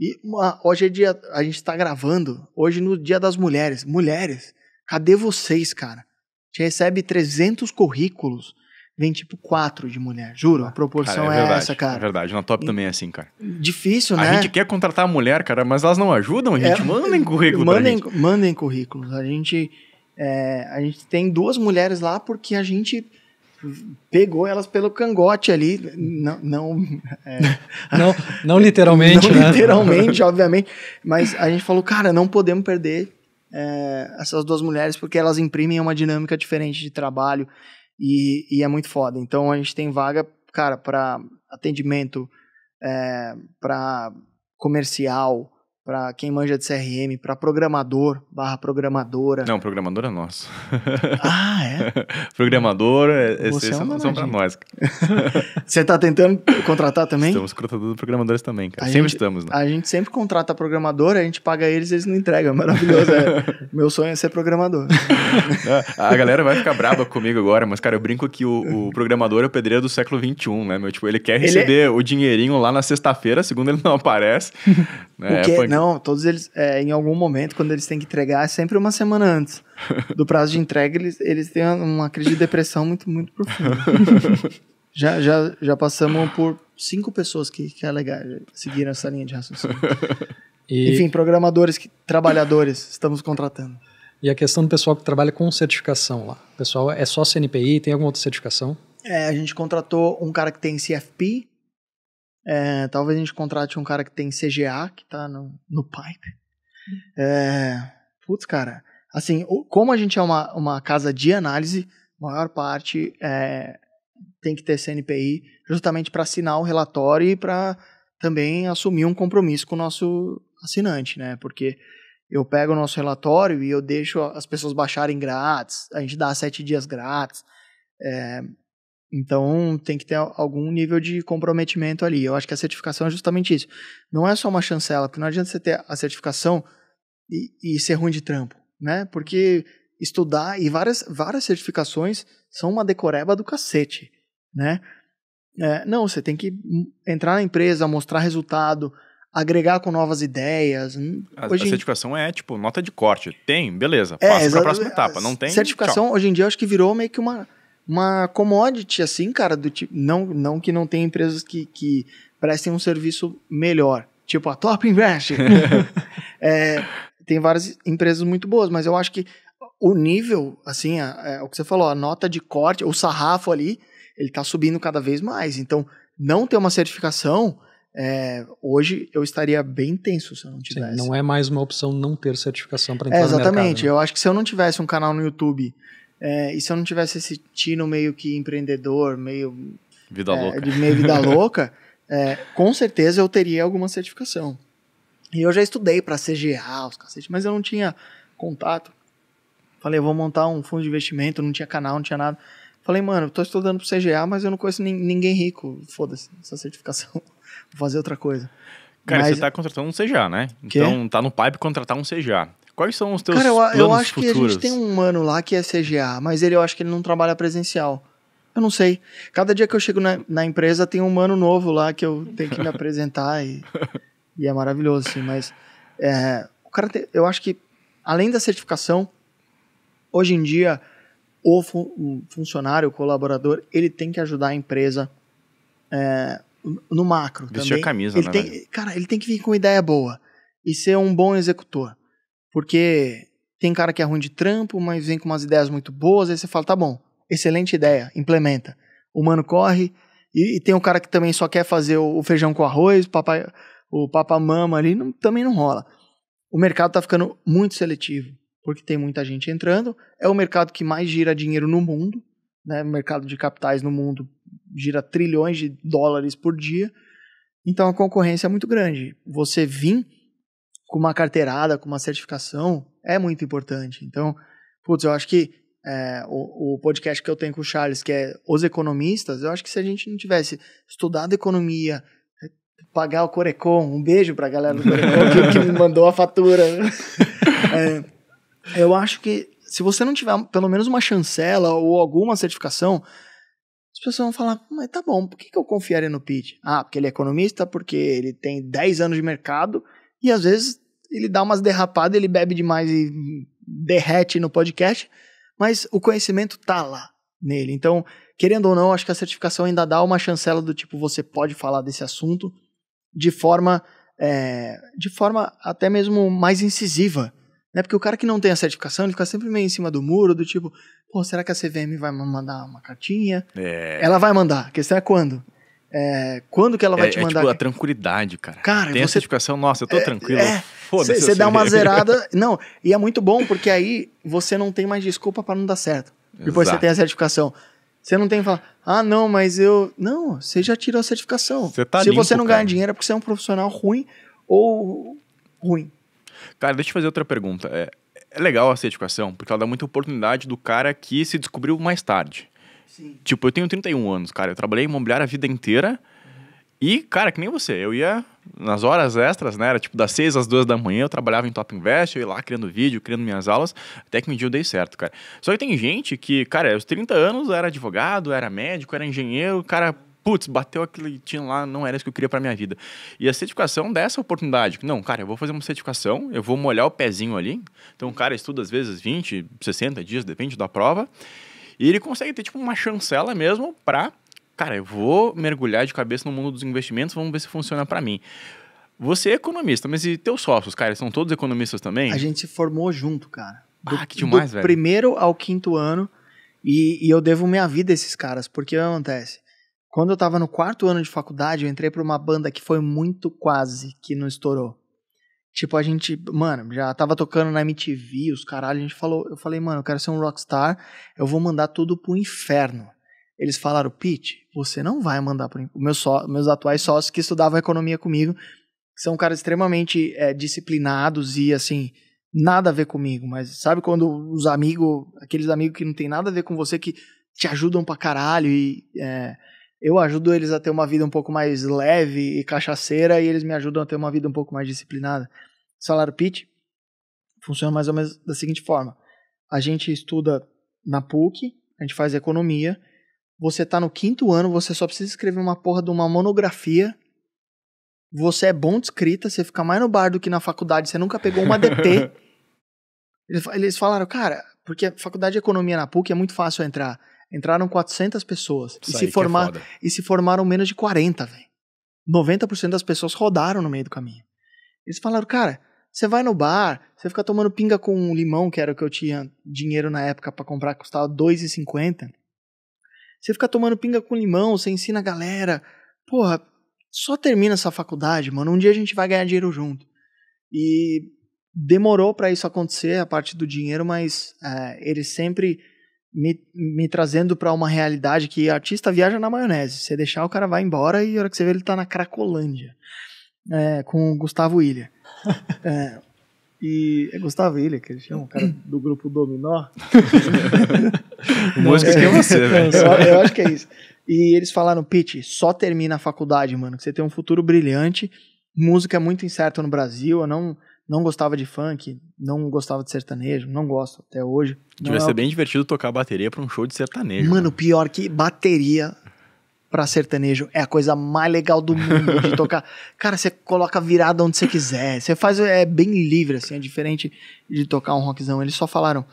E uma, hoje é dia, a gente está gravando, hoje no Dia das Mulheres. Mulheres, cadê vocês, cara? A gente recebe 300 currículos, vem tipo 4 de mulher, juro, a proporção cara, é, é essa, cara. É verdade, na top também é assim, cara. Difícil, né? A gente quer contratar a mulher, cara, mas elas não ajudam, a gente é, manda em currículo mandem, Mandem currículos, a gente é, a gente tem duas mulheres lá porque a gente pegou elas pelo cangote ali, não não, é, não, não literalmente, não né? literalmente, obviamente, mas a gente falou, cara, não podemos perder é, essas duas mulheres porque elas imprimem uma dinâmica diferente de trabalho e, e é muito foda. Então a gente tem vaga, cara, para atendimento, é, para comercial, para quem manja de CRM, para programador, barra programadora. Não, programadora é nosso. Ah, é? programador, é, é esses é são para nós. Você está tentando contratar também? Estamos contratando programadores também, cara. A sempre gente, estamos, né? A gente sempre contrata programador, a gente paga eles eles não entregam. É maravilhoso. É. Meu sonho é ser programador. Ah, a galera vai ficar brava comigo agora, mas, cara, eu brinco que o, o programador é o pedreiro do século XXI, né? Meu, tipo, ele quer receber ele é... o dinheirinho lá na sexta-feira, segundo ele não aparece. né? O que? É não, todos eles, é, em algum momento, quando eles têm que entregar, é sempre uma semana antes do prazo de entrega, eles, eles têm uma crise de depressão muito, muito profunda. já, já, já passamos por cinco pessoas que, que é legal, seguiram essa linha de raciocínio. E... Enfim, programadores, que, trabalhadores, estamos contratando. E a questão do pessoal que trabalha com certificação lá? O pessoal é só CNPI? Tem alguma outra certificação? É, a gente contratou um cara que tem CFP, é, talvez a gente contrate um cara que tem CGA, que tá no, no pipe. É, putz, cara. Assim, como a gente é uma, uma casa de análise, maior parte é, tem que ter CNPI justamente para assinar o relatório e para também assumir um compromisso com o nosso assinante, né? Porque eu pego o nosso relatório e eu deixo as pessoas baixarem grátis, a gente dá sete dias grátis. É, então, tem que ter algum nível de comprometimento ali. Eu acho que a certificação é justamente isso. Não é só uma chancela, porque não adianta você ter a certificação e, e ser ruim de trampo, né? Porque estudar e várias, várias certificações são uma decoreba do cacete, né? É, não, você tem que entrar na empresa, mostrar resultado, agregar com novas ideias. Hum, a, hoje a certificação é tipo nota de corte. Tem, beleza, é, passa para a próxima etapa. Não é, tem. Certificação tchau. hoje em dia eu acho que virou meio que uma uma commodity, assim, cara, do tipo. Não, não que não tenha empresas que, que prestem um serviço melhor. Tipo a Top Invest. é, tem várias empresas muito boas, mas eu acho que o nível, assim, é, o que você falou, a nota de corte, o sarrafo ali, ele tá subindo cada vez mais. Então, não ter uma certificação. É, hoje eu estaria bem tenso se eu não tivesse. Sim, não é mais uma opção não ter certificação para entrar é, Exatamente. Mercado, né? Eu acho que se eu não tivesse um canal no YouTube é, e se eu não tivesse esse tino meio que empreendedor, meio. Vida é, louca. meio vida louca, é, com certeza eu teria alguma certificação. E eu já estudei para CGA, os cacete, mas eu não tinha contato. Falei, eu vou montar um fundo de investimento, não tinha canal, não tinha nada. Falei, mano, eu tô estudando pro CGA, mas eu não conheço ninguém rico. Foda-se, essa certificação. vou fazer outra coisa. Cara, mas... você tá contratando um CGA, né? Então tá no pipe contratar um CGA. Quais são os teus Cara, eu, eu acho futuros? que a gente tem um mano lá que é CGA, mas ele eu acho que ele não trabalha presencial. Eu não sei. Cada dia que eu chego na, na empresa tem um mano novo lá que eu tenho que me apresentar e, e é maravilhoso, assim. Mas é, o cara eu acho que, além da certificação, hoje em dia o, o funcionário, o colaborador, ele tem que ajudar a empresa é, no macro Vestir também. a camisa, ele né? Tem, cara, ele tem que vir com ideia boa e ser um bom executor. Porque tem cara que é ruim de trampo, mas vem com umas ideias muito boas, aí você fala, tá bom, excelente ideia, implementa. O mano corre, e, e tem o cara que também só quer fazer o, o feijão com arroz, papai, o papamama ali, não, também não rola. O mercado tá ficando muito seletivo, porque tem muita gente entrando, é o mercado que mais gira dinheiro no mundo, né? o mercado de capitais no mundo gira trilhões de dólares por dia, então a concorrência é muito grande. Você vir com uma carteirada, com uma certificação, é muito importante. Então, putz, eu acho que é, o, o, podcast que eu tenho com o Charles, que é Os Economistas, eu acho que se a gente não tivesse estudado economia, pagar o Corecon, um beijo pra galera do Corecon que, que, me mandou a fatura. É, eu acho que se você não tiver pelo menos uma chancela ou alguma certificação, as pessoas vão falar, mas tá bom, por que, que eu confiaria no Pete? Ah, porque ele é economista, porque ele tem 10 anos de mercado e às vezes ele dá umas derrapadas, ele bebe demais e derrete no podcast, mas o conhecimento tá lá nele. Então, querendo ou não, acho que a certificação ainda dá uma chancela do tipo, você pode falar desse assunto de forma, é, de forma até mesmo mais incisiva. Né? Porque o cara que não tem a certificação, ele fica sempre meio em cima do muro, do tipo, pô, será que a CVM vai mandar uma cartinha? É. Ela vai mandar, a questão é quando. É, quando que ela vai é, te é mandar? É, tipo, a tranquilidade, cara. Cara, Tem você... essa assim, nossa, eu tô é, tranquilo. Você é, dá uma zerada. Não, e é muito bom, porque aí você não tem mais desculpa para não dar certo. Depois você tem a certificação. Você não tem que falar, ah, não, mas eu. Não, você já tirou a certificação. Você tá Se limpo, você não ganhar dinheiro é porque você é um profissional ruim ou ruim. Cara, deixa eu fazer outra pergunta. É, é legal a certificação, porque ela dá muita oportunidade do cara que se descobriu mais tarde. Sim. Tipo, eu tenho 31 anos, cara. Eu trabalhei em imobiliária a vida inteira. E, cara, que nem você. Eu ia nas horas extras, né? Era tipo das 6 às 2 da manhã. Eu trabalhava em Top Invest. Eu ia lá criando vídeo, criando minhas aulas. Até que um dia eu dei certo, cara. Só que tem gente que, cara, aos 30 anos era advogado, era médico, era engenheiro. Cara, putz, bateu aquele tinha lá, não era isso que eu queria para minha vida. E a certificação dá essa oportunidade. Não, cara, eu vou fazer uma certificação, eu vou molhar o pezinho ali. Então, o cara estuda às vezes 20, 60 dias, depende da prova. E ele consegue ter, tipo, uma chancela mesmo para, cara, eu vou mergulhar de cabeça no mundo dos investimentos, vamos ver se funciona para mim. Você é economista, mas e teus sócios, cara, são todos economistas também? A gente se formou junto, cara. Ah, do, ah, que demais, do velho. primeiro ao quinto ano, e, e eu devo minha vida a esses caras, porque o que acontece? Quando eu tava no quarto ano de faculdade, eu entrei pra uma banda que foi muito quase que não estourou. Tipo, a gente, mano, já tava tocando na MTV, os caralho, a gente falou, eu falei, mano, eu quero ser um rockstar, eu vou mandar tudo pro inferno. Eles falaram, Pete, você não vai mandar pro inferno. Meus, só, meus atuais sócios que estudavam economia comigo, que são caras extremamente é, disciplinados e, assim, nada a ver comigo, mas sabe quando os amigos, aqueles amigos que não tem nada a ver com você, que te ajudam pra caralho e... É, eu ajudo eles a ter uma vida um pouco mais leve e cachaceira e eles me ajudam a ter uma vida um pouco mais disciplinada salário PIT funciona mais ou menos da seguinte forma. A gente estuda na PUC, a gente faz economia. Você está no quinto ano, você só precisa escrever uma porra de uma monografia. Você é bom de escrita, você fica mais no bar do que na faculdade, você nunca pegou uma DP. Eles falaram, cara, porque a faculdade de economia na PUC é muito fácil entrar. Entraram 400 pessoas e se, formar, é e se formaram menos de 40, velho. 90% das pessoas rodaram no meio do caminho. Eles falaram, cara, você vai no bar, você fica tomando pinga com limão, que era o que eu tinha dinheiro na época para comprar, custava R$2,50. Você fica tomando pinga com limão, você ensina a galera. Porra, só termina essa faculdade, mano. Um dia a gente vai ganhar dinheiro junto. E demorou para isso acontecer, a parte do dinheiro, mas é, ele sempre me, me trazendo para uma realidade que artista viaja na maionese. Você deixar, o cara vai embora e a hora que você vê, ele tá na Cracolândia. É, com o Gustavo Ilha. É, e é Gustavo Ilha que ele chama, o cara do grupo Dominó. o músico que é você, velho. Eu, eu, acho que é isso. E eles falaram, Pete, só termina a faculdade, mano, que você tem um futuro brilhante. Música é muito incerta no Brasil, eu não, não gostava de funk, não gostava de sertanejo, não gosto até hoje. Devia é ser é... bem divertido tocar bateria pra um show de sertanejo. Mano, mano, pior que bateria pra sertanejo é a coisa mais legal do mundo de tocar. Cara, você coloca virada onde você quiser. Você faz. É bem livre, assim. É diferente de tocar um rockzão. Eles só falaram.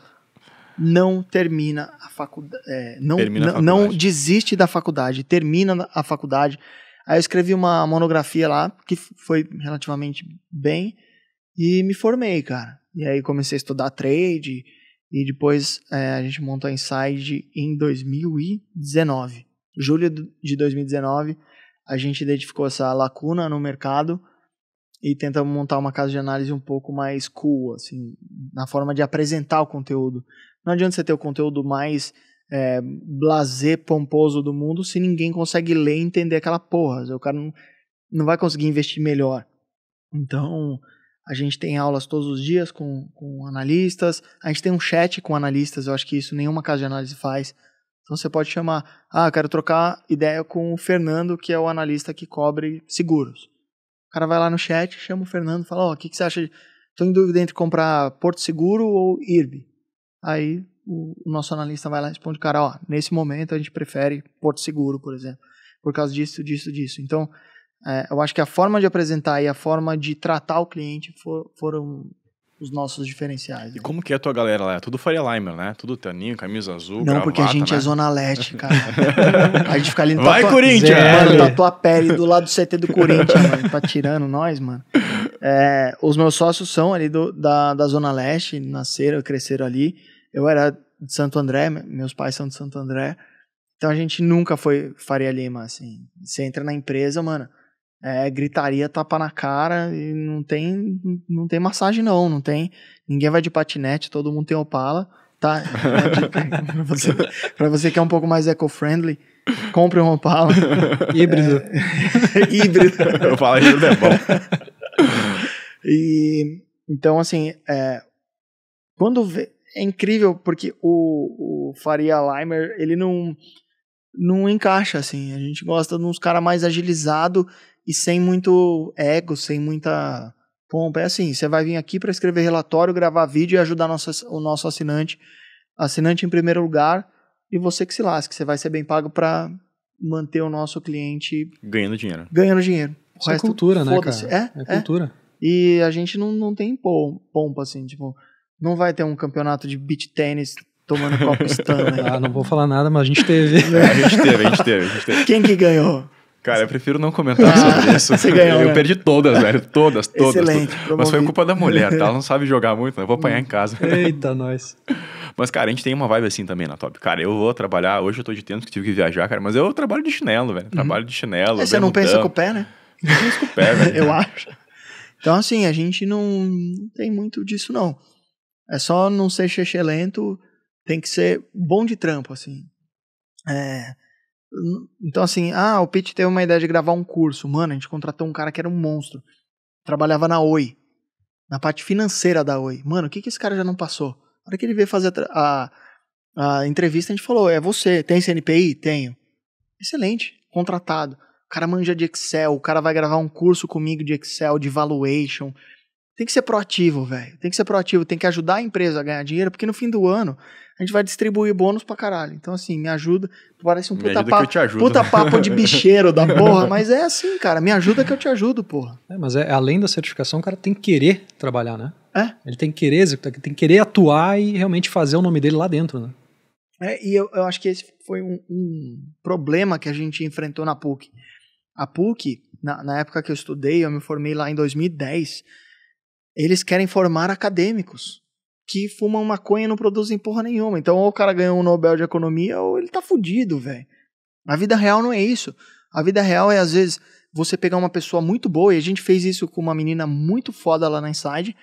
Não termina a faculdade. É, não, termina a faculdade. não desiste da faculdade. Termina a faculdade. Aí eu escrevi uma monografia lá, que foi relativamente bem, e me formei, cara. E aí comecei a estudar trade, e depois é, a gente montou a Inside em 2019 julho de 2019, a gente identificou essa lacuna no mercado e tentamos montar uma casa de análise um pouco mais cool, assim, na forma de apresentar o conteúdo. Não adianta você ter o conteúdo mais é, blazer pomposo do mundo se ninguém consegue ler e entender aquela porra. O cara não, não vai conseguir investir melhor. Então, a gente tem aulas todos os dias com, com analistas, a gente tem um chat com analistas, eu acho que isso nenhuma casa de análise faz. Então você pode chamar, ah, quero trocar ideia com o Fernando, que é o analista que cobre seguros. O cara vai lá no chat, chama o Fernando, fala, ó, oh, o que, que você acha? Estou em dúvida entre comprar Porto Seguro ou IRB. Aí o, o nosso analista vai lá e responde, cara, ó, oh, nesse momento a gente prefere Porto Seguro, por exemplo, por causa disso, disso, disso. Então, é, eu acho que a forma de apresentar e a forma de tratar o cliente for, foram os nossos diferenciais. Né? E como que é a tua galera lá? É tudo Faria Limer, né? Tudo taninho, camisa azul, Não, gravata, porque a gente é né? é Zona Leste, cara. a gente fica ali no Vai, tatua... Corinthians! Mano, é, tá tua pele do lado do CT do Corinthians, mano. Tá tirando nós, mano. É, os meus sócios são ali do, da, da Zona Leste, nasceram, cresceram ali. Eu era de Santo André, meus pais são de Santo André. Então a gente nunca foi Faria Lima, assim. Você entra na empresa, mano é, gritaria, tapa na cara e não tem, não tem massagem não, não tem. Ninguém vai de patinete, todo mundo tem Opala, tá? pra, você, pra você que é um pouco mais eco-friendly, compre um Opala. Híbrido. É, híbrido. Opala híbrido é bom. e, então, assim, é, quando vê, é incrível porque o, o Faria Limer, ele não não encaixa assim. A gente gosta de uns cara mais agilizado e sem muito ego, sem muita pompa. É assim, você vai vir aqui para escrever relatório, gravar vídeo e ajudar nosso, o nosso assinante. Assinante em primeiro lugar e você que se lasque. Você vai ser bem pago para manter o nosso cliente... Ganhando dinheiro. Ganhando dinheiro. O Isso é resto, é cultura, né, cara? É, é, é. cultura. É. E a gente não, não tem pompa, assim, tipo... Não vai ter um campeonato de beach tênis tomando copo Stanley. Ah, não vou falar nada, mas a gente teve. É, a gente teve, a gente teve, a gente teve. Quem que ganhou? Cara, eu prefiro não comentar ah, sobre isso. Você ganhou, eu né? perdi todas, velho. Todas, todas. Excelente, todas. Mas foi culpa da mulher, tá? Ela não sabe jogar muito, né? Eu vou apanhar em casa. Eita, nós. Mas, cara, a gente tem uma vibe assim também na top. Cara, eu vou trabalhar. Hoje eu tô de tempo que tive que viajar, cara. Mas eu trabalho de chinelo, velho. Uhum. Trabalho de chinelo. É, você não pensa com o pé, né? pensa com o pé, velho. eu acho. Então, assim, a gente não, não tem muito disso, não. É só não ser xexelento. Tem que ser bom de trampo, assim. É então, assim, ah, o Pete teve uma ideia de gravar um curso. Mano, a gente contratou um cara que era um monstro. Trabalhava na Oi, na parte financeira da Oi. Mano, o que, que esse cara já não passou? Na hora que ele veio fazer a, a, a entrevista, a gente falou: é você, tem CNPI? Tenho. Excelente, contratado. O cara manja de Excel, o cara vai gravar um curso comigo de Excel, de valuation. Tem que ser proativo, velho. Tem que ser proativo, tem que ajudar a empresa a ganhar dinheiro, porque no fim do ano a gente vai distribuir bônus pra caralho. Então, assim, me ajuda. Parece um puta, papo, puta papo de bicheiro da porra, mas é assim, cara. Me ajuda que eu te ajudo, porra. É, mas é, além da certificação, o cara tem que querer trabalhar, né? É. Ele tem que querer executar, tem que querer atuar e realmente fazer o nome dele lá dentro, né? É, e eu, eu acho que esse foi um, um problema que a gente enfrentou na PUC. A PUC, na, na época que eu estudei, eu me formei lá em 2010, eles querem formar acadêmicos que fumam maconha e não produzem porra nenhuma. Então, ou o cara ganhou um Nobel de Economia, ou ele tá fudido, velho. A vida real não é isso. A vida real é, às vezes, você pegar uma pessoa muito boa, e a gente fez isso com uma menina muito foda lá na Inside,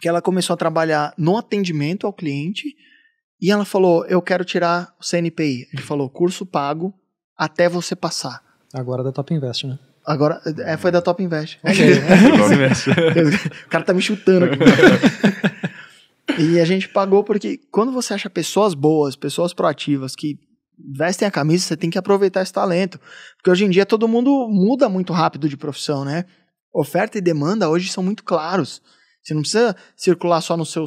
que ela começou a trabalhar no atendimento ao cliente, e ela falou: Eu quero tirar o CNPI. Ele falou: curso pago até você passar. Agora é da Top Invest, né? Agora, é, foi da Top Invest. Okay. É, é Top Invest. o cara tá me chutando aqui. E a gente pagou porque quando você acha pessoas boas, pessoas proativas que vestem a camisa, você tem que aproveitar esse talento. Porque hoje em dia todo mundo muda muito rápido de profissão, né? Oferta e demanda hoje são muito claros. Você não precisa circular só no seu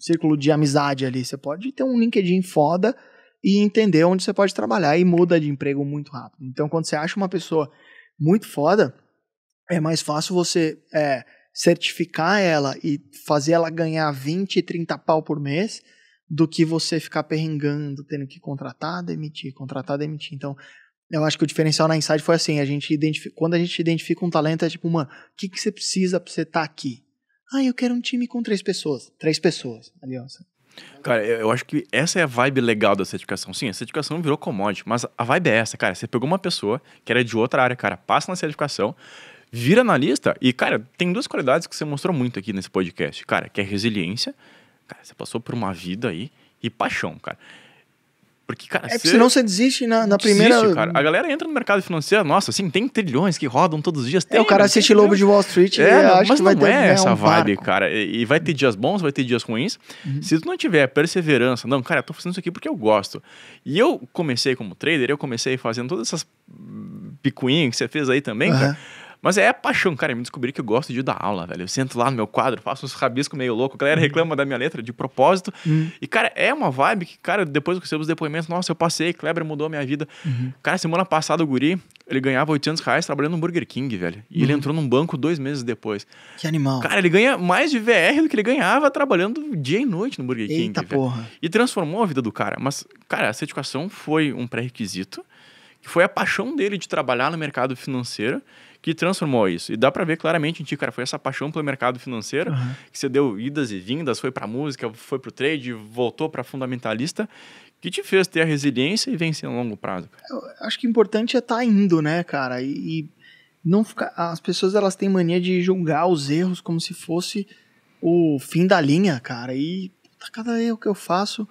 círculo de amizade ali. Você pode ter um LinkedIn foda e entender onde você pode trabalhar e muda de emprego muito rápido. Então, quando você acha uma pessoa muito foda, é mais fácil você é, certificar ela e fazer ela ganhar 20, 30 pau por mês do que você ficar perrengando, tendo que contratar, demitir, contratar, demitir. Então, eu acho que o diferencial na Insight foi assim, a gente identifica, quando a gente identifica um talento, é tipo, mano, o que, que você precisa pra você estar tá aqui? Ah, eu quero um time com três pessoas. Três pessoas, aliança. Cara, eu acho que essa é a vibe legal da certificação. Sim, a certificação virou commodity, mas a vibe é essa, cara. Você pegou uma pessoa que era de outra área, cara, passa na certificação, vira analista. E, cara, tem duas qualidades que você mostrou muito aqui nesse podcast, cara, que é resiliência. Cara, você passou por uma vida aí e paixão, cara. Porque, cara, é, você... senão você desiste na, na desiste, primeira. Cara. A galera entra no mercado financeiro, nossa, assim, tem trilhões que rodam todos os dias. Tem, é, o cara assiste tem, Lobo de Wall Street é, é e mas não é essa vibe, barco. cara. E, vai ter dias bons, vai ter dias ruins. Uhum. Se tu não tiver perseverança, não, cara, eu tô fazendo isso aqui porque eu gosto. E eu comecei como trader, eu comecei fazendo todas essas picuinhas que você fez aí também, uhum. cara mas é paixão, cara. Eu me descobri que eu gosto de dar aula, velho. Eu sento lá no meu quadro, faço uns rabiscos meio louco. A galera reclama da minha letra de propósito. Uhum. E, cara, é uma vibe que, cara, depois que eu recebo os depoimentos, nossa, eu passei, Kleber mudou a minha vida. Uhum. Cara, semana passada o guri, ele ganhava 800 reais trabalhando no Burger King, velho. E uhum. ele entrou num banco dois meses depois. Que animal. Cara, ele ganha mais de VR do que ele ganhava trabalhando dia e noite no Burger King. Eita porra. E transformou a vida do cara. Mas, cara, essa educação foi um pré-requisito, que foi a paixão dele de trabalhar no mercado financeiro que transformou isso. E dá para ver claramente em ti, cara, foi essa paixão pelo mercado financeiro uhum. que você deu idas e vindas, foi para música, foi para o trade, voltou para fundamentalista, que te fez ter a resiliência e vencer a longo prazo. Eu acho que o importante é estar tá indo, né, cara? E, e não ficar. As pessoas elas têm mania de julgar os erros como se fosse o fim da linha, cara. E puta, tá cada erro que eu faço,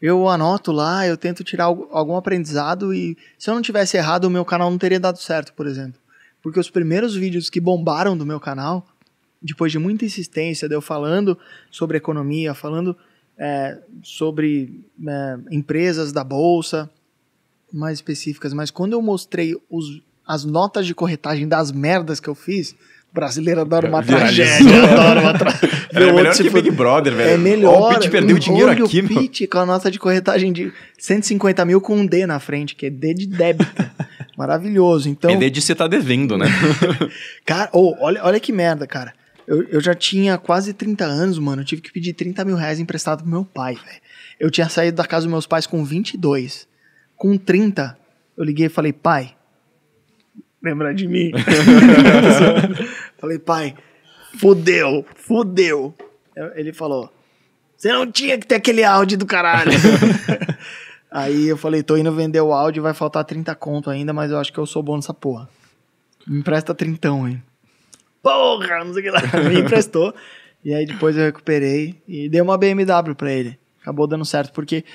eu anoto lá, eu tento tirar algum aprendizado e se eu não tivesse errado, o meu canal não teria dado certo, por exemplo porque os primeiros vídeos que bombaram do meu canal, depois de muita insistência de eu falando sobre economia, falando é, sobre é, empresas da bolsa, mais específicas, mas quando eu mostrei os, as notas de corretagem das merdas que eu fiz, brasileiro adora uma tragédia, adora uma tragédia. É melhor que que tipo, Big Brother, velho. É melhor. Ó, o perdeu dinheiro aqui, o com a nota de corretagem de 150 mil com um D na frente, que é D de débito. Maravilhoso. Então. Vender de você tá devendo, né? cara, oh, olha, olha que merda, cara. Eu, eu já tinha quase 30 anos, mano. Eu tive que pedir 30 mil reais emprestado pro meu pai, velho. Eu tinha saído da casa dos meus pais com 22. Com 30, eu liguei e falei, pai. Lembra de mim? falei, pai, fudeu, fudeu. Ele falou, você não tinha que ter aquele áudio do caralho. Aí eu falei, tô indo vender o áudio, vai faltar 30 conto ainda, mas eu acho que eu sou bom nessa porra. Me empresta trintão, hein? Porra, não sei o que lá. Me emprestou. E aí depois eu recuperei e dei uma BMW pra ele. Acabou dando certo, porque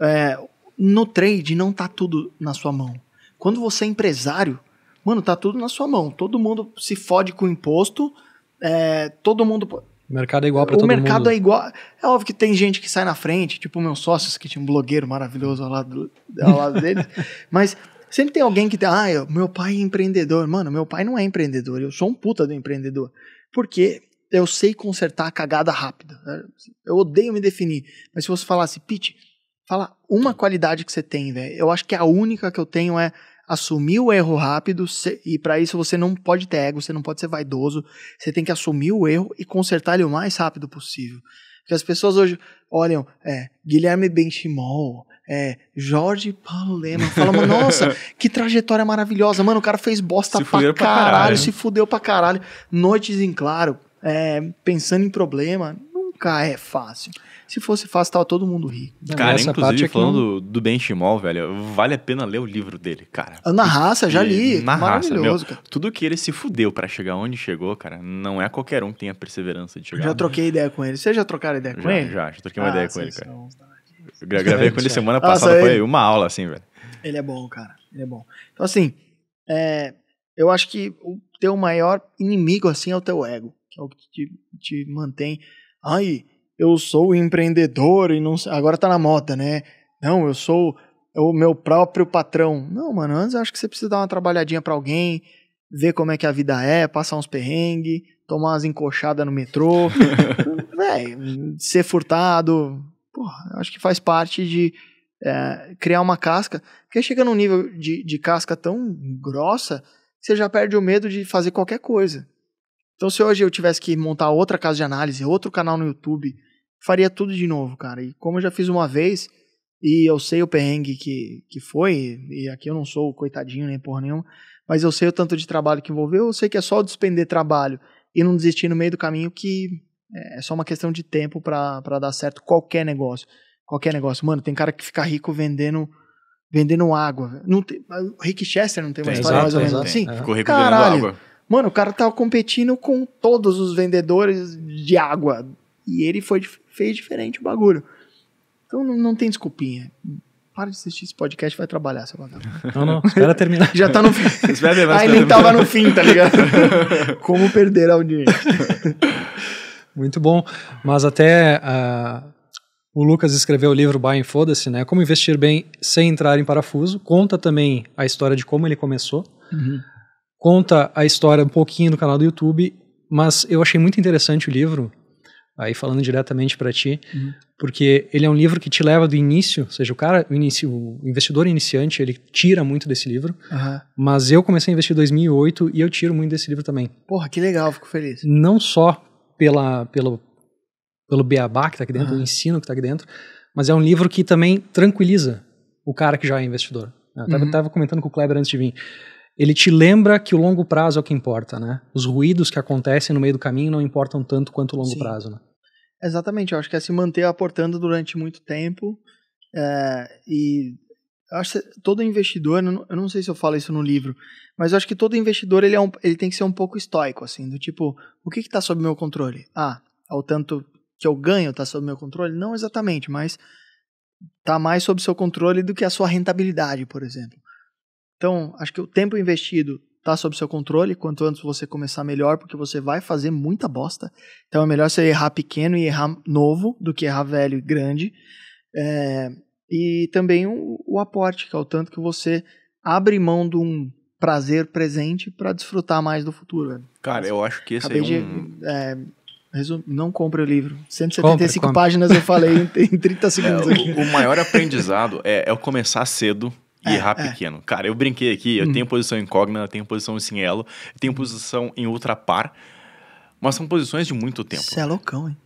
é, no trade não tá tudo na sua mão. Quando você é empresário, mano, tá tudo na sua mão. Todo mundo se fode com imposto, é, todo mundo o mercado é igual para todo mundo. O mercado é igual. É óbvio que tem gente que sai na frente, tipo meus sócios, que tinha um blogueiro maravilhoso ao lado, ao lado deles. Mas sempre tem alguém que tem. Ah, meu pai é empreendedor. Mano, meu pai não é empreendedor. Eu sou um puta do empreendedor. Porque eu sei consertar a cagada rápida. Né? Eu odeio me definir. Mas se você falasse, assim, Pete, fala uma qualidade que você tem, velho. Eu acho que a única que eu tenho é assumir o erro rápido e para isso você não pode ter ego, você não pode ser vaidoso, você tem que assumir o erro e consertar ele o mais rápido possível. Porque as pessoas hoje olham, é, Guilherme Benchimol, é, Jorge Paulo Lema, falam, nossa, que trajetória maravilhosa, mano, o cara fez bosta pra, caralho, pra caralho, se fudeu pra caralho, noites em claro, é, pensando em problema, nunca é fácil. Se fosse fácil, tava todo mundo rico. Cara, Essa inclusive falando do Ben Shimol, velho, vale a pena ler o livro dele, cara. Na raça, já li. Na raça, meu, cara. Tudo que ele se fudeu para chegar onde chegou, cara, não é qualquer um que tem a perseverança de chegar. já troquei ideia com ele. Vocês já trocaram ideia com já, ele? Já, já troquei uma ah, ideia com ele, cara. Eu gravei com ele semana passada, Nossa, foi ele... uma aula, assim, velho. Ele é bom, cara. Ele é bom. Então, assim, é... eu acho que o teu maior inimigo, assim, é o teu ego, que é o que te, te mantém. Ai, eu sou empreendedor e não agora tá na moda, né? Não, eu sou o meu próprio patrão. Não, mano, antes eu acho que você precisa dar uma trabalhadinha para alguém, ver como é que a vida é, passar uns perrengues, tomar umas encoxadas no metrô, véio, ser furtado. Porra, acho que faz parte de é, criar uma casca. Porque chega num nível de, de casca tão grossa que você já perde o medo de fazer qualquer coisa. Então, se hoje eu tivesse que montar outra casa de análise, outro canal no YouTube, faria tudo de novo, cara. E como eu já fiz uma vez, e eu sei o perrengue que, que foi, e aqui eu não sou coitadinho nem porra nenhuma, mas eu sei o tanto de trabalho que envolveu, eu sei que é só despender trabalho e não desistir no meio do caminho que é, é só uma questão de tempo para dar certo qualquer negócio. Qualquer negócio. Mano, tem cara que fica rico vendendo vendendo água. Não tem, Rick Chester não tem uma tem, história exato, mais ou menos assim? É. Ficou rico Caralho. vendendo água. Mano, o cara tava tá competindo com todos os vendedores de água e ele foi, fez diferente o bagulho. Então não, não tem desculpinha. Para de assistir esse podcast vai trabalhar, seu bagaça. Não, não, espera terminar. Já tá no fim. espera Aí nem tava no fim, tá ligado? Como perder a audiência. Muito bom. Mas até uh, o Lucas escreveu o livro Buying Foda-se, né? Como investir bem sem entrar em parafuso. Conta também a história de como ele começou. Uhum. Conta a história um pouquinho do canal do YouTube. Mas eu achei muito interessante o livro aí falando diretamente para ti, uhum. porque ele é um livro que te leva do início, ou seja, o cara, o, inicio, o investidor iniciante, ele tira muito desse livro, uhum. mas eu comecei a investir em 2008 e eu tiro muito desse livro também. Porra, que legal, fico feliz. Não só pela, pelo, pelo beabá que tá aqui dentro, uhum. o ensino que tá aqui dentro, mas é um livro que também tranquiliza o cara que já é investidor. Eu tava, uhum. tava comentando com o Kleber antes de vir ele te lembra que o longo prazo é o que importa, né? Os ruídos que acontecem no meio do caminho não importam tanto quanto o longo Sim. prazo, né? Exatamente, eu acho que é se manter aportando durante muito tempo é, e acho que todo investidor, eu não sei se eu falo isso no livro, mas eu acho que todo investidor ele, é um, ele tem que ser um pouco estoico, assim, do tipo, o que está sob meu controle? Ah, ao é tanto que eu ganho está sob meu controle? Não exatamente, mas está mais sob seu controle do que a sua rentabilidade, por exemplo. Então, acho que o tempo investido tá sob seu controle. Quanto antes você começar, melhor, porque você vai fazer muita bosta. Então é melhor você errar pequeno e errar novo do que errar velho e grande. É, e também o, o aporte, que é o tanto que você abre mão de um prazer presente para desfrutar mais do futuro. Velho. Cara, eu acho que esse Acabei é um... De, é, Resum... Não compre o livro. 175 compre, páginas compre. eu falei em, 30 é, segundos. É, o, o, maior aprendizado é, é começar cedo e é, errar é. pequeno. Cara, eu brinquei aqui, eu hum. tenho posição incógnita, tenho posição em sinelo, tenho posição em ultrapar, mas são posições de muito tempo. Você é loucão, hein?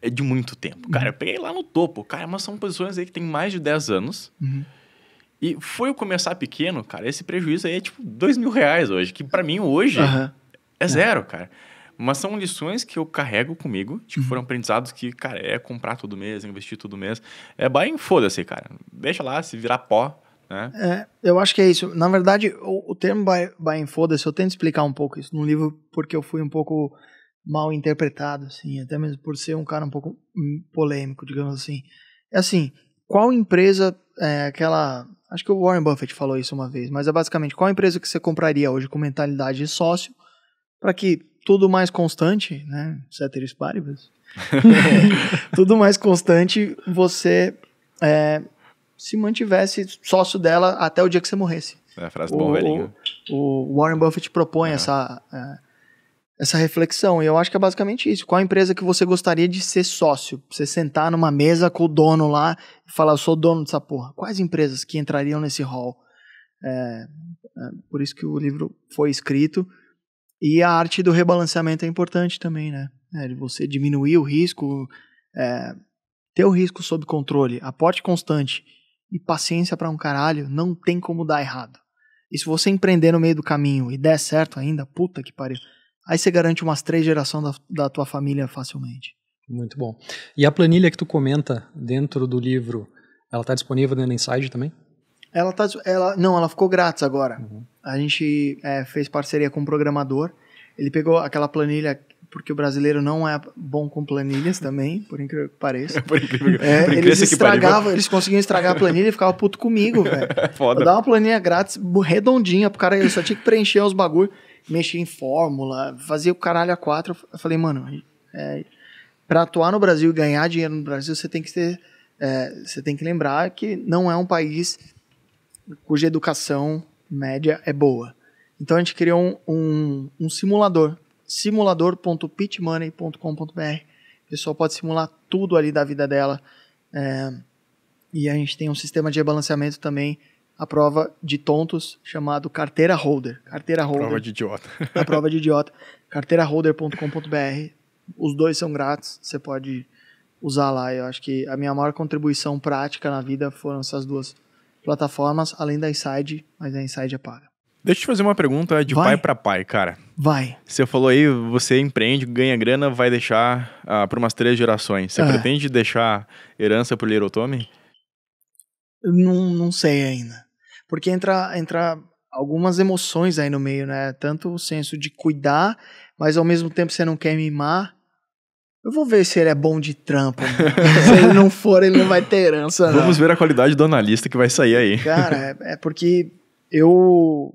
É de muito tempo. Hum. Cara, eu peguei lá no topo, cara, mas são posições aí que tem mais de 10 anos. Uhum. E foi eu começar pequeno, cara, esse prejuízo aí é tipo 2 mil reais hoje, que para mim hoje uhum. é zero, cara. Mas são lições que eu carrego comigo, que uhum. foram aprendizados que, cara, é comprar todo mês, investir todo mês. É bem foda-se, cara. Deixa lá, se virar pó, né? É, eu acho que é isso. Na verdade, o, o termo buy, buy and foda-se, eu tento explicar um pouco isso no livro, porque eu fui um pouco mal interpretado, assim, até mesmo por ser um cara um pouco hum, polêmico, digamos assim. É assim, qual empresa, é, aquela... Acho que o Warren Buffett falou isso uma vez, mas é basicamente qual empresa que você compraria hoje com mentalidade de sócio para que tudo mais constante, né, ceteris é paribus, tudo mais constante você é, se mantivesse sócio dela até o dia que você morresse. É a frase do bom velhinho. O, Warren Buffett propõe é. essa, é, essa reflexão. E eu acho que é basicamente isso. Qual empresa que você gostaria de ser sócio? Você sentar numa mesa com o dono lá e falar, eu sou dono dessa porra. Quais empresas que entrariam nesse hall? É, é por isso que o livro foi escrito. E a arte do rebalanceamento é importante também, né? É, você diminuir o risco, é, ter o risco sob controle, aporte constante e paciência para um caralho, não tem como dar errado. E se você empreender no meio do caminho e der certo ainda, puta que pariu, aí você garante umas três gerações da, da tua família facilmente. Muito bom. E a planilha que tu comenta dentro do livro, ela tá disponível dentro do Inside também? Ela tá, ela, não, ela ficou grátis agora. Uhum. A gente é, fez parceria com um programador. Ele pegou aquela planilha porque o brasileiro não é bom com planilhas também, por incrível que pareça. por incrível, é, por eles estragavam, eles conseguiam estragar a planilha e ficavam puto comigo, velho. É foda. Eu dava uma planilha grátis, redondinha, pro cara, eu só tinha que preencher os bagulho, mexer em fórmula, fazia o caralho a quatro. Eu falei, mano, é, para atuar no Brasil e ganhar dinheiro no Brasil, você tem que ter, é, você tem que lembrar que não é um país cuja educação média é boa. Então a gente criou um, um, um simulador simulador.pitmoney.com.br. O pessoal pode simular tudo ali da vida dela. É, e a gente tem um sistema de rebalanceamento também, a prova de tontos, chamado Carteira Holder. Carteira Holder. Prova de idiota. a prova de idiota. Carteiraholder.com.br. Os dois são grátis, você pode usar lá. Eu acho que a minha maior contribuição prática na vida foram essas duas plataformas, além da Inside, mas a Inside é paga. Deixa eu te fazer uma pergunta de vai. pai para pai, cara. Vai. Você falou aí, você empreende, ganha grana, vai deixar ah, para umas três gerações. Você é. pretende deixar herança pro Little Tommy? Não, não sei ainda. Porque entra, entra algumas emoções aí no meio, né? Tanto o senso de cuidar, mas ao mesmo tempo você não quer mimar. Eu vou ver se ele é bom de trampo. Né? se ele não for, ele não vai ter herança. Não. Vamos ver a qualidade do analista que vai sair aí. Cara, é, é porque eu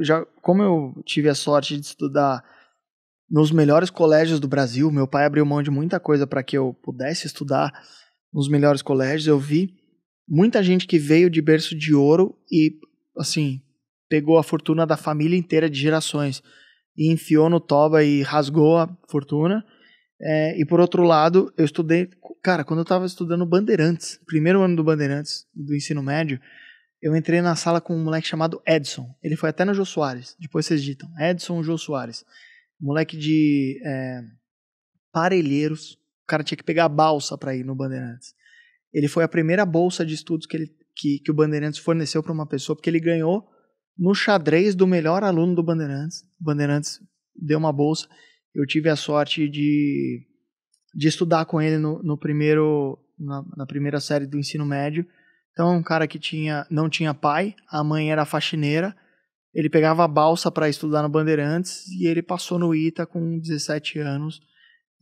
já, como eu tive a sorte de estudar nos melhores colégios do Brasil, meu pai abriu mão de muita coisa para que eu pudesse estudar nos melhores colégios, eu vi muita gente que veio de berço de ouro e, assim, pegou a fortuna da família inteira de gerações e enfiou no toba e rasgou a fortuna. É, e por outro lado, eu estudei. Cara, quando eu estava estudando Bandeirantes, primeiro ano do Bandeirantes, do ensino médio, eu entrei na sala com um moleque chamado Edson. Ele foi até no Jô Soares. Depois vocês ditam. Edson Jô Soares. Moleque de é, Parelheiros. O cara tinha que pegar a balsa para ir no Bandeirantes. Ele foi a primeira bolsa de estudos que, ele, que, que o Bandeirantes forneceu para uma pessoa, porque ele ganhou no xadrez do melhor aluno do Bandeirantes. O Bandeirantes deu uma bolsa. Eu tive a sorte de, de estudar com ele no, no primeiro, na, na primeira série do ensino médio. Então é um cara que tinha, não tinha pai, a mãe era faxineira, ele pegava a balsa para estudar no Bandeirantes e ele passou no ITA com 17 anos.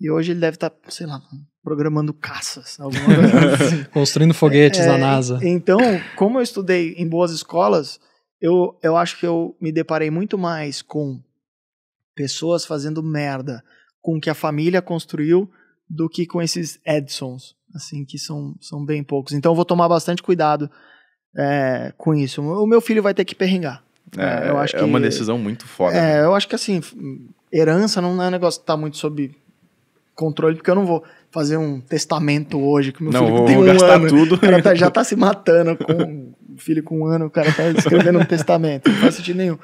E hoje ele deve estar, tá, sei lá, programando caças, alguma coisa assim. Construindo foguetes é, na NASA. Então, como eu estudei em boas escolas, eu, eu acho que eu me deparei muito mais com pessoas fazendo merda com o que a família construiu do que com esses Edsons assim, que são, são bem poucos. Então eu vou tomar bastante cuidado é, com isso. O meu filho vai ter que perrengar. É, é eu acho é uma decisão muito foda. É, né? eu acho que assim, herança não é um negócio que tá muito sob controle, porque eu não vou fazer um testamento hoje, que meu não, filho vou, tem um gastar ano, tudo. O cara tá, já tá se matando com o filho com um ano, o cara tá escrevendo um testamento, não faz sentido nenhum.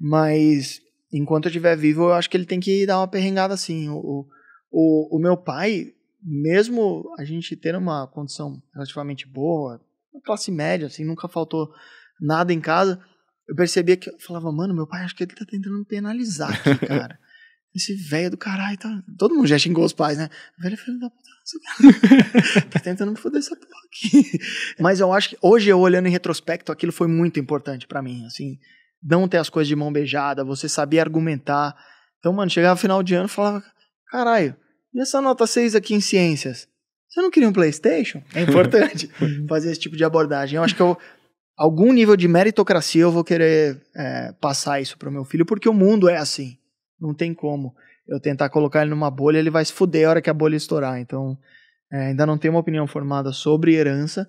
Mas enquanto eu estiver vivo, eu acho que ele tem que dar uma perrengada assim. O, o, o meu pai, mesmo a gente tendo uma condição relativamente boa, classe média, assim, nunca faltou nada em casa, eu percebia que eu falava, mano, meu pai acho que ele tá tentando me penalizar aqui, cara. Esse velho do caralho tá. Todo mundo já xingou os pais, né? Velho filho da puta. tá tentando me foder essa porra aqui. Mas eu acho que hoje, eu olhando em retrospecto, aquilo foi muito importante para mim. Assim, não ter as coisas de mão beijada, você sabia argumentar. Então, mano, chegava final de ano falava, caralho, essa nota 6 aqui em ciências, você não queria um PlayStation? É importante fazer esse tipo de abordagem. Eu acho que eu, algum nível de meritocracia eu vou querer é, passar isso para o meu filho, porque o mundo é assim. Não tem como eu tentar colocar ele numa bolha, ele vai se fuder a hora que a bolha estourar. Então, é, ainda não tenho uma opinião formada sobre herança,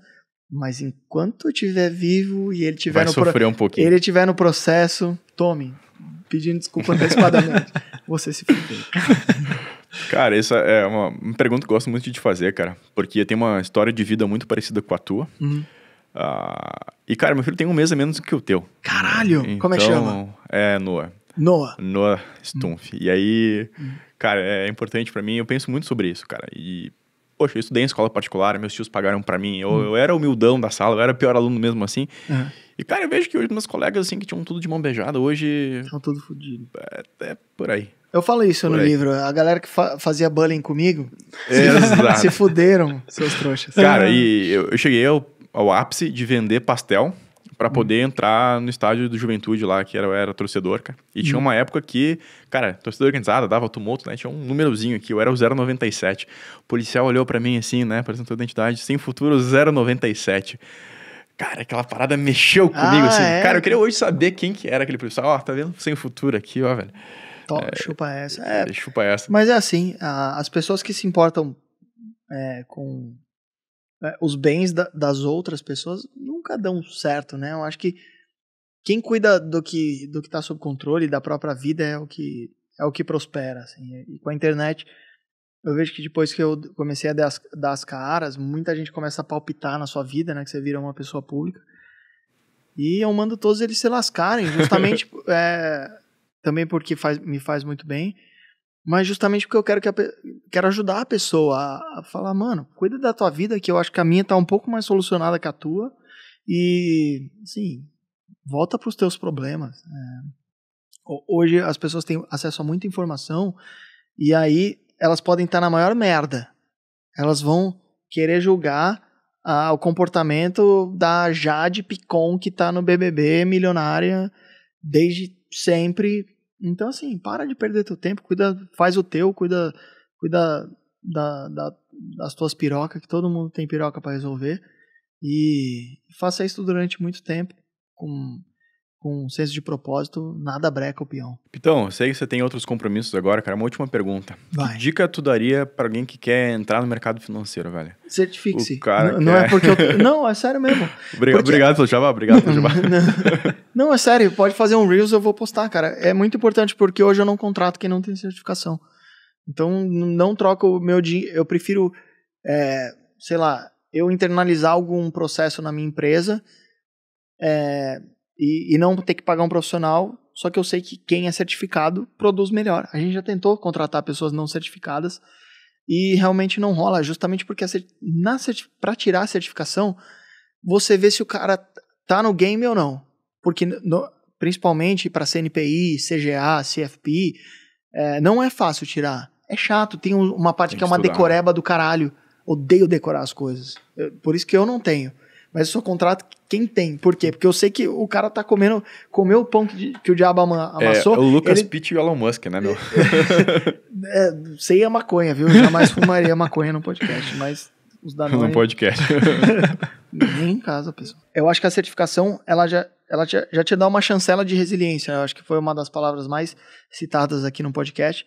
mas enquanto eu estiver vivo e ele tiver vai no sofrer pro... um pouquinho. ele estiver no processo, tome, pedindo desculpa antecipadamente, você se fudeu. Cara, essa é uma, pergunta que eu gosto muito de fazer, cara. Porque tem uma história de vida muito parecida com a tua. Uhum. Uh, e, cara, meu filho tem um mês a menos que o teu. Caralho! Então, como é que chama? É Noah. Noah. Noah Stumpf. Uhum. E aí, uhum. cara, é importante para mim. Eu penso muito sobre isso, cara. E, poxa, eu estudei em escola particular, meus tios pagaram para mim. Eu, uhum. eu era humildão da sala, eu era pior aluno mesmo assim. Uhum. E, cara, eu vejo que hoje meus colegas, assim, que tinham tudo de mão beijada, hoje... São tudo fodidos. É, é por aí. Eu falo isso Por no aí. livro. A galera que fa fazia bullying comigo Exato. se fuderam, seus trouxas. Cara, e eu, eu cheguei ao, ao, ápice de vender pastel para hum. poder entrar no estádio do Juventude lá, que era, eu era torcedor, cara. E tinha hum. uma época que, cara, torcedor organizada dava tumulto, né? Tinha um númerozinho aqui, eu era o 097. O policial olhou para mim assim, né? Apresentou a identidade, sem futuro 097. Cara, aquela parada mexeu comigo, ah, assim. É? Cara, eu queria hoje saber quem que era aquele policial. Ó, oh, tá vendo? Sem futuro aqui, ó, velho. To, é, chupa essa. É, é, chupa essa. Mas é assim, a, as pessoas que se importam é, com é, os bens da, das outras pessoas nunca dão certo, né? Eu acho que quem cuida do que do que está sob controle da própria vida é o que é o que prospera, assim. E com a internet eu vejo que depois que eu comecei a dar as, dar as caras, muita gente começa a palpitar na sua vida, né? Que você vira uma pessoa pública. E eu mando todos eles se lascarem, justamente é, também porque faz, me faz muito bem, mas justamente porque eu quero, que a, quero ajudar a pessoa a, a, falar, mano, cuida da tua vida, que eu acho que a minha tá um pouco mais solucionada que a tua, e, sim volta para os teus problemas. É, hoje as pessoas têm acesso a muita informação, e aí elas podem estar tá na maior merda. Elas vão querer julgar ah, o comportamento da Jade Picon que tá no BBB milionária desde sempre. Então, assim, para de perder teu tempo, cuida, faz o teu, cuida, cuida da, da, das tuas pirocas, que todo mundo tem piroca para resolver. E faça isso durante muito tempo, com com um senso de propósito, nada breca o peão. Pitão, eu sei que você tem outros compromissos agora, cara. Uma última pergunta. Vai. Que dica tu daria para alguém que quer entrar no mercado financeiro, velho? Certifique-se. não, não é porque eu... Não, é sério mesmo. obrigado, porque... obrigado pelo jabá, obrigado pelo jabá. não, não, é sério. Pode fazer um Reels, eu vou postar, cara. É muito importante porque hoje eu não contrato quem não tem certificação. Então, não troco o meu dinheiro. Eu prefiro, é, sei lá, eu internalizar algum processo na minha empresa... É, e, e não ter que pagar um profissional só que eu sei que quem é certificado produz melhor. A gente já tentou contratar pessoas não certificadas e realmente não rola, justamente porque para tirar a certificação, você vê se o cara tá no game ou não. Porque no, principalmente para CNPI, CGA, CFP, é, não é fácil tirar. É chato, tem uma parte tem que, que, é uma né? decoreba do caralho. Odeio decorar as coisas. Eu, por isso que eu não tenho. Mas eu só contrato quem tem. Por quê? Porque eu sei que o cara tá comendo, comeu o pão que, que o diabo amassou. É, o Lucas ele... Pitt e o Elon Musk, né, meu? é, sei a maconha, viu? Eu jamais fumaria maconha no podcast, mas os Danone... No podcast. Nem em casa, pessoal. Eu acho que a certificação, ela já, ela já, já te dá uma chancela de resiliência. Né? Eu acho que foi uma das palavras mais citadas aqui no podcast.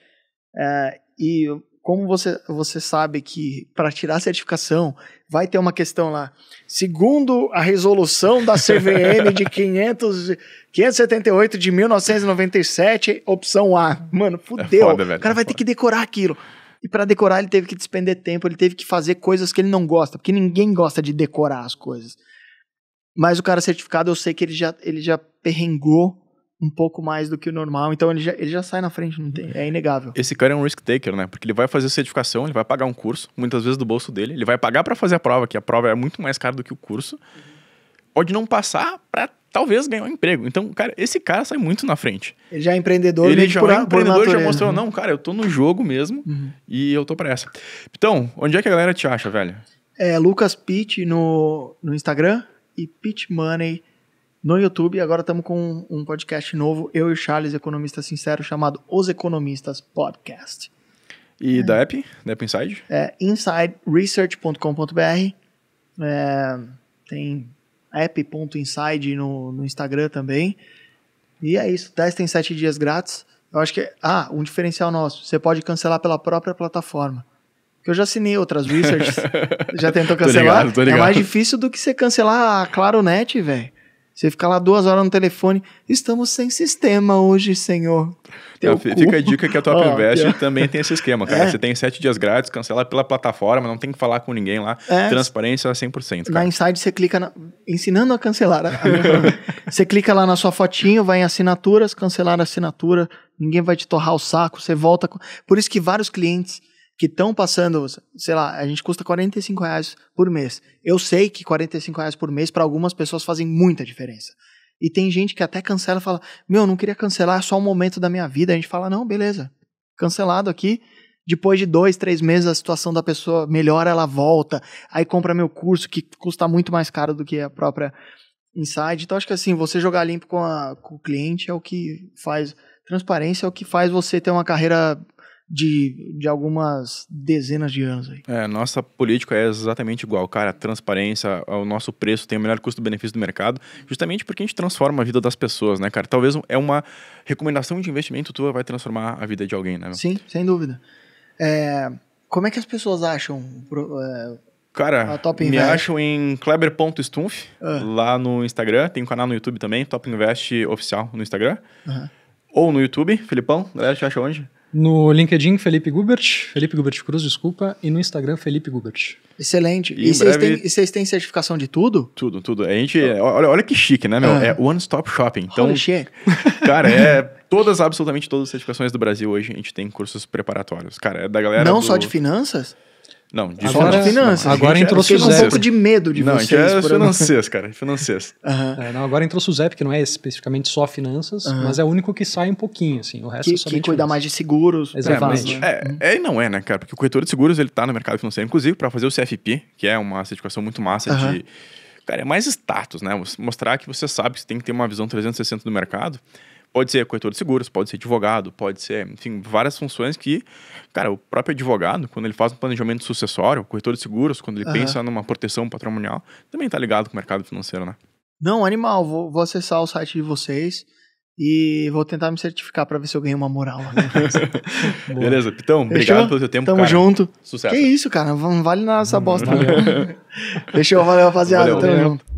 É, e como você, você sabe que para tirar a certificação vai ter uma questão lá. Segundo a resolução da CVM de 500, 578 de 1997, opção A. Mano, é fudeu. É foda, velho, o cara é vai ter que decorar aquilo. E para decorar ele teve que despender tempo, ele teve que fazer coisas que ele não gosta, porque ninguém gosta de decorar as coisas. Mas o cara certificado, eu sei que ele já, ele já perrengou um pouco mais do que o normal. Então ele já, ele já sai na frente, não tem, é inegável. Esse cara é um risk taker, né? Porque ele vai fazer certificação, ele vai pagar um curso, muitas vezes do bolso dele, ele vai pagar para fazer a prova, que a prova é muito mais cara do que o curso. Pode não passar para talvez ganhar um emprego. Então, cara, esse cara sai muito na frente. Ele já é empreendedor, ele já por, é empreendedor, já mostrou, né? não, cara, eu tô no jogo mesmo uhum. e eu tô para essa. Então, onde é que a galera te acha, velho? É Lucas Pitt no, no Instagram e Pitt Money no YouTube. Agora estamos com um podcast novo, eu e o Charles, economista sincero, chamado Os Economistas Podcast. E é. da app? Da app Inside? É insideresearch.com.br. É, tem app.inside no, no Instagram também. E é isso. Testem sete dias grátis. Eu acho que. Ah, um diferencial nosso. Você pode cancelar pela própria plataforma. Porque eu já assinei outras researches. já tentou cancelar. Tô ligado, tô ligado. É mais difícil do que você cancelar a Claronet, velho. Você fica lá duas horas no telefone. Estamos sem sistema hoje, senhor. fica a dica que a Top oh, Invest yeah. também tem esse esquema, cara. É. Você tem sete dias grátis, cancela pela plataforma, não tem que falar com ninguém lá. É. Transparência 100%. É cara. Na Inside você clica na... ensinando a cancelar. você clica lá na sua fotinho, vai em assinaturas, cancelar a assinatura. Ninguém vai te torrar o saco. Você volta. Com... Por isso que vários clientes que estão passando, sei lá, a gente custa 45 reais por mês. Eu sei que 45 reais por mês para algumas pessoas fazem muita diferença. E tem gente que até cancela e fala: Meu, não queria cancelar, é só um momento da minha vida. A gente fala: Não, beleza, cancelado aqui. Depois de dois, três meses, a situação da pessoa melhora, ela volta. Aí compra meu curso, que custa muito mais caro do que a própria Inside. Então, acho que assim, você jogar limpo com, a, com o cliente é o que faz. Transparência é o que faz você ter uma carreira de, de algumas dezenas de anos aí. É, nossa política é exatamente igual, cara. A transparência, o nosso preço tem o melhor custo-benefício do mercado, justamente porque a gente transforma a vida das pessoas, né, cara? Talvez é uma recomendação de investimento tua vai transformar a vida de alguém, né? Sim, sem dúvida. É, como é que as pessoas acham é, Cara, me acham em kleber.stumpf uhum. Ah. lá no Instagram. Tem um canal no YouTube também, Top Invest Oficial no Instagram. Uhum. Ou no YouTube, Felipão, galera te acha onde? No LinkedIn, Felipe Gubert, Felipe Gubert Cruz, desculpa, e no Instagram, Felipe Gubert. Excelente. E, vocês, breve... têm, têm, certificação de tudo? Tudo, tudo. A gente, olha, olha que chique, né, meu? Ah. É One Stop Shopping. Então, Holy cara, é todas, absolutamente todas as certificações do Brasil hoje a gente tem cursos preparatórios. Cara, é da galera Não do... só de finanças? Não, de agora, finanças. finanças. Não, agora entrou é o Suzep. um pouco de medo de não, vocês. Não, é cara. É finanças. Uhum. É, não, agora entrou o Suzep, que não é especificamente só finanças, uhum. mas é o único que sai um pouquinho, assim. O resto que, é somente... Que cuida mais de seguros. Exatamente. Né? É, é, é, e não é, né, cara? Porque o corretor de seguros, ele tá no mercado financeiro, inclusive, para fazer o CFP, que é uma certificação muito massa uhum. de... Cara, é mais status, né? Mostrar que você sabe que você tem que ter uma visão 360 do mercado. Pode ser corretor de seguros, pode ser advogado, pode ser, enfim, várias funções que, cara, o próprio advogado, quando ele faz um planejamento sucessório, o corretor de seguros, quando ele uhum. pensa numa proteção patrimonial, também tá ligado com o mercado financeiro, né? Não, animal, vou, vou acessar o site de vocês. E vou tentar me certificar para ver se eu ganho uma moral. Beleza, Pitão, Fechou? obrigado pelo seu tempo. Tamo cara. junto. Sucesso. Que isso, cara, não vale nada essa bosta. Né? Fechou, valeu, rapaziada. Valeu, Tamo junto.